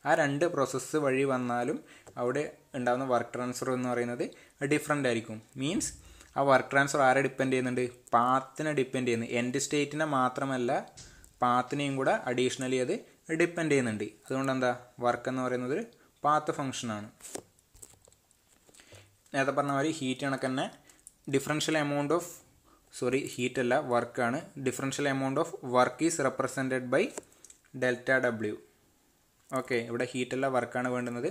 ആ രണ്ട് പ്രോസസ്സ് വഴി വന്നാലും അവിടെ ഉണ്ടാകുന്ന വർക്ക് ട്രാൻസ്ഫർ എന്ന് പറയുന്നത് ഡിഫറെൻ്റ് ആയിരിക്കും മീൻസ് ആ വർക്ക് ട്രാൻസ്ഫർ ആരെ ഡിപ്പെൻഡ് ചെയ്യുന്നുണ്ട് പാത്തിനെ ഡിപ്പെൻഡ് ചെയ്യുന്നു എൻ്റെ സ്റ്റേറ്റിനെ മാത്രമല്ല പാത്തിനെയും കൂടെ അഡീഷണലി അത് ഡിപ്പെൻഡ് ചെയ്യുന്നുണ്ട് അതുകൊണ്ട് എന്താ വർക്ക് എന്ന് പറയുന്നത് ഒരു പാത്ത് ഫംഗ്ഷനാണ് നേരത്തെ പറഞ്ഞ മാതിരി ഹീറ്റ് കണക്ക് തന്നെ differential amount of sorry heat അല്ല വർക്കാണ് differential amount of work is represented by delta W okay ഇവിടെ ഹീറ്റ് അല്ല വർക്കാണ് വേണ്ടുന്നത്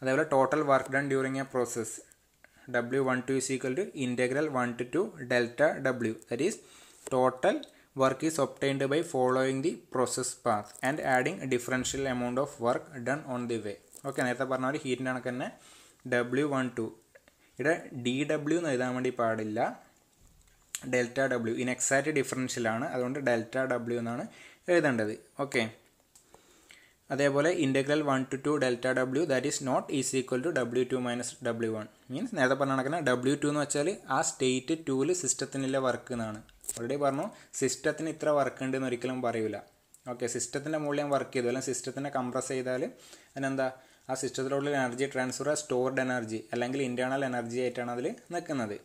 അതേപോലെ total work done during a process W one two is equal to integral one to two delta W that is total Work is obtained by following the process path and adding differential amount of work done on the way. Okay നേരത്തെ പറഞ്ഞ ഒരു ഹീറ്റിൻ്റെ കണക്ക് തന്നെ W one two ഇവിടെ D W എന്ന് എഴുതാൻ വേണ്ടി പാടില്ല ഡെൽറ്റ ഡബ്ല്യു ഇൻഎക്സാക്റ്റ് ഡിഫറൻഷ്യലാണ് അതുകൊണ്ട് ഡെൽറ്റ ഡബ്ല്യു എന്നാണ് എഴുതേണ്ടത് ഓക്കെ അതേപോലെ integral one to two delta W that is not is equal to W two minus W one means നേരത്തെ പറഞ്ഞ കണക്കിന് ഡബ്ല്യു ടു എന്ന് വെച്ചാൽ ആ സ്റ്റേറ്റ് ടൂവിൽ സിസ്റ്റത്തിനുള്ള വർക്ക് എന്നാണ് ഓൾറെഡി പറഞ്ഞു സിസ്റ്റത്തിന് ഇത്ര വർക്ക് ഉണ്ട് എന്ന് ഒരിക്കലും പറയൂല ഓക്കെ സിസ്റ്റത്തിൻ്റെ മുകളിൽ ഞാൻ വർക്ക് ചെയ്തു അല്ലെങ്കിൽ സിസ്റ്റത്തിനെ കംപ്രസ് ചെയ്താൽ അതിനെന്താ ആ സിസ്റ്റത്തിലുള്ള എനർജി ട്രാൻസ്ഫർ സ്റ്റോർഡ് എനർജി അല്ലെങ്കിൽ ഇൻറ്റേർണൽ എനർജി ആയിട്ടാണ് അതിൽ നിൽക്കുന്നത്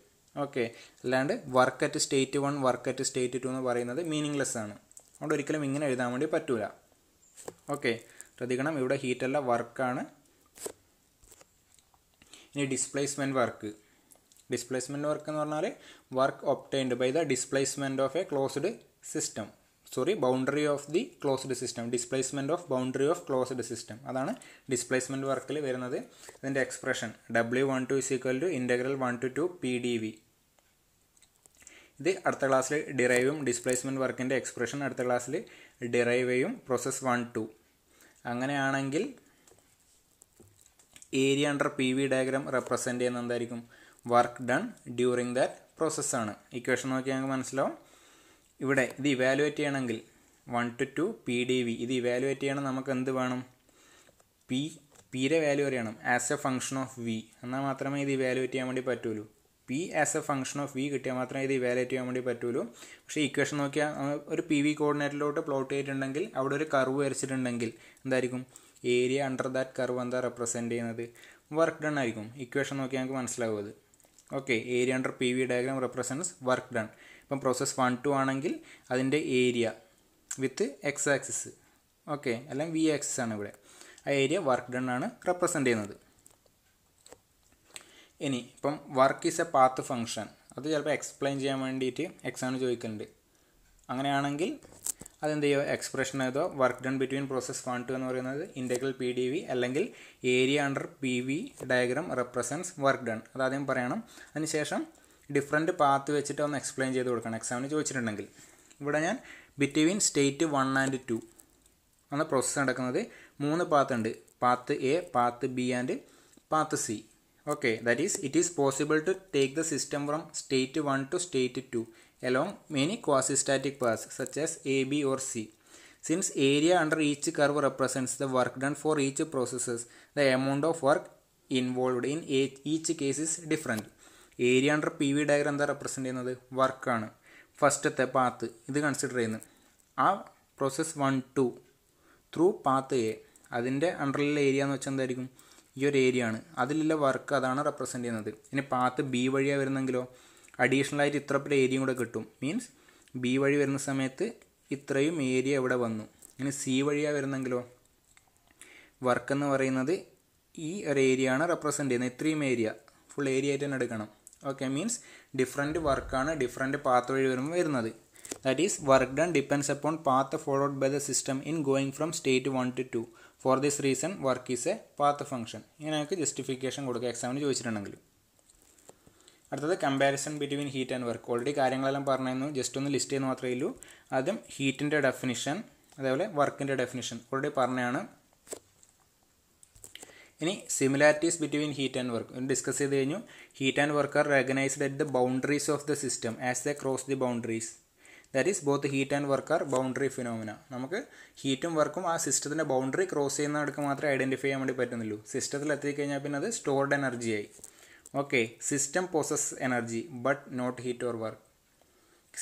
ഓക്കെ അല്ലാണ്ട് work at state one work at state two എന്ന് പറയുന്നത് മീനിങ്ലെസ് ആണ് അതുകൊണ്ട് ഒരിക്കലും ഇങ്ങനെ എഴുതാൻ വേണ്ടി പറ്റൂല ഓക്കെ ശ്രദ്ധിക്കണം ഇവിടെ ഹീറ്റല്ല വർക്കാണ് ഇനി ഡിസ്പ്ലേസ്മെൻറ്റ് വർക്ക് ഡിസ്പ്ലേസ്മെൻറ്റ് വർക്ക് എന്ന് പറഞ്ഞാൽ work obtained by the displacement of a closed system sorry boundary of the closed system displacement of boundary of closed system അതാണ് ഡിസ്പ്ലേസ്മെൻറ്റ് വർക്കിൽ വരുന്നത് അതിൻ്റെ expression W one two is equal to integral one to two P D V ഇത് അടുത്ത ക്ലാസ്സിൽ ഡിറൈവും displacement വർക്കിൻ്റെ expression അടുത്ത ക്ലാസ്സിൽ ഡിറൈവ് ചെയ്യും പ്രോസസ് വൺ ടു അങ്ങനെയാണെങ്കിൽ area under P V diagram represent ചെയ്യുന്ന എന്തായിരിക്കും വർക്ക് ഡൺ ഡ്യൂറിങ് ദാറ്റ് പ്രോസസ്സാണ് ഇക്വേഷൻ നോക്കി ഞങ്ങൾക്ക് മനസ്സിലാവും ഇവിടെ ഇത് ഇവാലുവേറ്റ് ചെയ്യണമെങ്കിൽ one to two P D V ഇത് ഇവാലുവേറ്റ് ചെയ്യണം നമുക്ക് എന്ത് വേണം പി പിയുടെ വാല്യൂ അറിയണം as a function of V എന്നാൽ മാത്രമേ ഇത് ഇവാലുവേറ്റ് ചെയ്യാൻ വേണ്ടി പറ്റുള്ളൂ P as a function of V കിട്ടിയാൽ മാത്രമേ ഇത് ഇവാലുവേറ്റ് ചെയ്യാൻ വേണ്ടി പറ്റുള്ളൂ പക്ഷേ ഇക്വേഷൻ നോക്കിയാൽ ഒരു പി വി കോർഡിനേറ്റിലോട്ട് പ്ലോട്ട് ചെയ്തിട്ടുണ്ടെങ്കിൽ അവിടെ ഒരു കർവ് വരച്ചിട്ടുണ്ടെങ്കിൽ എന്തായിരിക്കും ഏരിയ അണ്ടർ ദാറ്റ് കർവ് എന്താ റെപ്രസെൻറ്റ് ചെയ്യുന്നത് വർക്ക് ഡൺ ആയിരിക്കും ഇക്വേഷൻ നോക്കിയാൽ ഞങ്ങൾക്ക് മനസ്സിലാവുന്നത് okay area under P V diagram represents work done ഇപ്പം പ്രോസസ് വൺ ടു ആണെങ്കിൽ അതിൻ്റെ area with X axis okay അല്ലെങ്കിൽ വി ആക്സിസ് ആണ് ഇവിടെ ആ ഏരിയ വർക്ക് ഡൺ ആണ് റെപ്രസെൻ്റ് ചെയ്യുന്നത് ഇനി ഇപ്പം work is a path function അത് ചിലപ്പോൾ എക്സ്പ്ലെയിൻ ചെയ്യാൻ വേണ്ടിയിട്ട് എക്സാമിന് ചോദിക്കുന്നുണ്ട് അങ്ങനെയാണെങ്കിൽ അതെന്ത് ചെയ്യുക എക്സ്പ്രഷൻ ഏതോ work done between process one two എന്ന് പറയുന്നത് ഇൻറ്റഗ്രൽ പി ഡി വി അല്ലെങ്കിൽ area under P V diagram represents work done അത് ആദ്യം പറയണം അതിനുശേഷം ഡിഫറെൻറ്റ് പാത്ത് വെച്ചിട്ട് ഒന്ന് എക്സ്പ്ലെയിൻ ചെയ്ത് കൊടുക്കണം എക്സാമിന് ചോദിച്ചിട്ടുണ്ടെങ്കിൽ ഇവിടെ ഞാൻ between state one and two ആണ് പ്രോസസ്സ് നടക്കുന്നത് മൂന്ന് പാത്ത് ഉണ്ട് path A path B and path C okay that is it is possible to take the system from state one to state two along many quasi-static paths such as A, B or C. Since area under each curve represents the work done for each processes, the amount of work involved in each case is different. Area pv diagram P represent diagram work aanu first the path idu consider consider ചെയ്യുന്നത് process 1 one through path a A അതിൻ്റെ അണ്ടറിലുള്ള area എന്ന് വെച്ചാൽ എന്തായിരിക്കും ഈ ഒരു area ആണ് അതിലുള്ള വർക്ക് അതാണ് റെപ്രസെൻ്റ് ചെയ്യുന്നത് ഇനി പാത്ത് ബി വഴിയാണ് വരുന്നെങ്കിലോ അഡീഷണൽ ആയിട്ട് ഇത്ര ഏരിയയും കൂടെ കിട്ടും മീൻസ് ബി വഴി വരുന്ന സമയത്ത് ഇത്രയും ഏരിയ ഇവിടെ വന്നു ഇനി സി വഴിയാണ് വരുന്നെങ്കിലോ വർക്ക് എന്ന് പറയുന്നത് ഈ ഒരു ഏരിയ ആണ് റെപ്രസെൻ്റ് ചെയ്യുന്നത് ഇത്രയും ഏരിയ ഫുൾ ഏരിയ ആയിട്ട് തന്നെ എടുക്കണം ഓക്കെ മീൻസ് ഡിഫറെൻറ്റ് വർക്കാണ് ഡിഫറെൻറ്റ് പാത്ത് വഴി വരുമ്പോൾ വരുന്നത് that is work done depends upon path followed by the system in going from state one to two for this reason work is a path function ഇങ്ങനെ നമുക്ക് justification കൊടുക്കുക എക്സാമിന് ചോദിച്ചിട്ടുണ്ടെങ്കിൽ അടുത്തത് comparison between heat and work already കാര്യങ്ങളെല്ലാം പറഞ്ഞിരുന്നു just ഒന്ന് list ചെയ്ത് മാത്രമേ ഉള്ളൂ ആദ്യം ഹീറ്റിൻ്റെ ഡെഫിനിഷൻ അതേപോലെ വർക്കിൻ്റെ ഡെഫിനിഷൻ ഓൾറെഡി പറഞ്ഞാണ് ഇനി similarities between heat and work discuss ചെയ്ത് കഴിഞ്ഞു heat and work are recognised at the boundaries of the system as a cross the boundaries that is both heat and work are boundary phenomena നമുക്ക് ഹീറ്റും വർക്കും ആ സിസ്റ്റത്തിൻ്റെ boundary cross ചെയ്യുന്ന അടുക്ക് മാത്രമേ ഐഡൻറ്റിഫൈ ചെയ്യാൻ വേണ്ടി പറ്റുന്നുള്ളൂ സിസ്റ്റത്തിൽ എത്തിക്കഴിഞ്ഞാൽ പിന്നെ അത് സ്റ്റോർഡ് എനർജിയായി okay system process energy but not heat or work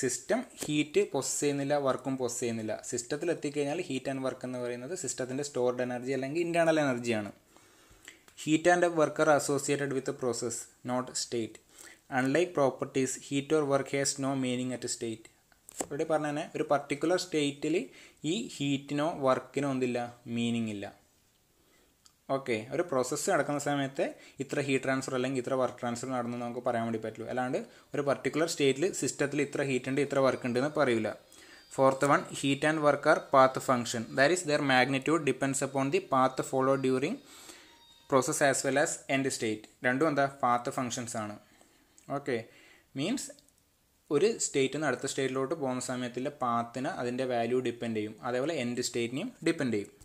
system heat possess ചെയ്യുന്നില്ല വർക്കും പൊസസ് ചെയ്യുന്നില്ല സിസ്റ്റത്തിൽ എത്തിക്കഴിഞ്ഞാൽ ഹീറ്റ് ആൻഡ് വർക്ക് എന്ന് പറയുന്നത് സിസ്റ്റത്തിൻ്റെ സ്റ്റോർഡ് എനർജി അല്ലെങ്കിൽ ഇൻറ്റേണൽ എനർജിയാണ് heat and work are associated with process not state unlike properties heat or work has no meaning at state ഇവിടെ പറഞ്ഞ ഒരു പർട്ടിക്കുലർ സ്റ്റേറ്റിൽ ഈ ഹീറ്റിനോ വർക്കിനോ എന്തില്ല മീനിങ് ഇല്ല ഓക്കെ ഒരു പ്രോസസ്സ് നടക്കുന്ന സമയത്ത് ഇത്ര ഹീറ്റ് ട്രാൻസ്ഫർ അല്ലെങ്കിൽ ഇത്ര വർക്ക് ട്രാൻസ്ഫർ നടന്നു നമുക്ക് പറയാൻ വേണ്ടി പറ്റുള്ളൂ അല്ലാണ്ട് ഒരു പർട്ടിക്കുലർ സ്റ്റേറ്റിൽ സിസ്റ്റത്തിൽ ഇത്ര ഹീറ്റ് ഉണ്ട് ഇത്ര വർക്ക് ഉണ്ട് എന്ന് പറയില്ല fourth one heat and work are path function that is their magnitude depends upon the path follow during process as well as end state രണ്ടും എന്താ പാത്ത് ഫംഗ്ഷൻസ് ആണ് ഓക്കെ മീൻസ് ഒരു സ്റ്റേറ്റിൽ നിന്ന് അടുത്ത സ്റ്റേറ്റിലോട്ട് പോകുന്ന സമയത്തിൻ്റെ പാത്തിനെ അതിൻ്റെ വാല്യൂ ഡിപ്പെൻഡ് ചെയ്യും അതേപോലെ എൻഡ് സ്റ്റേറ്റിനെയും ഡിപ്പെൻഡ് ചെയ്യും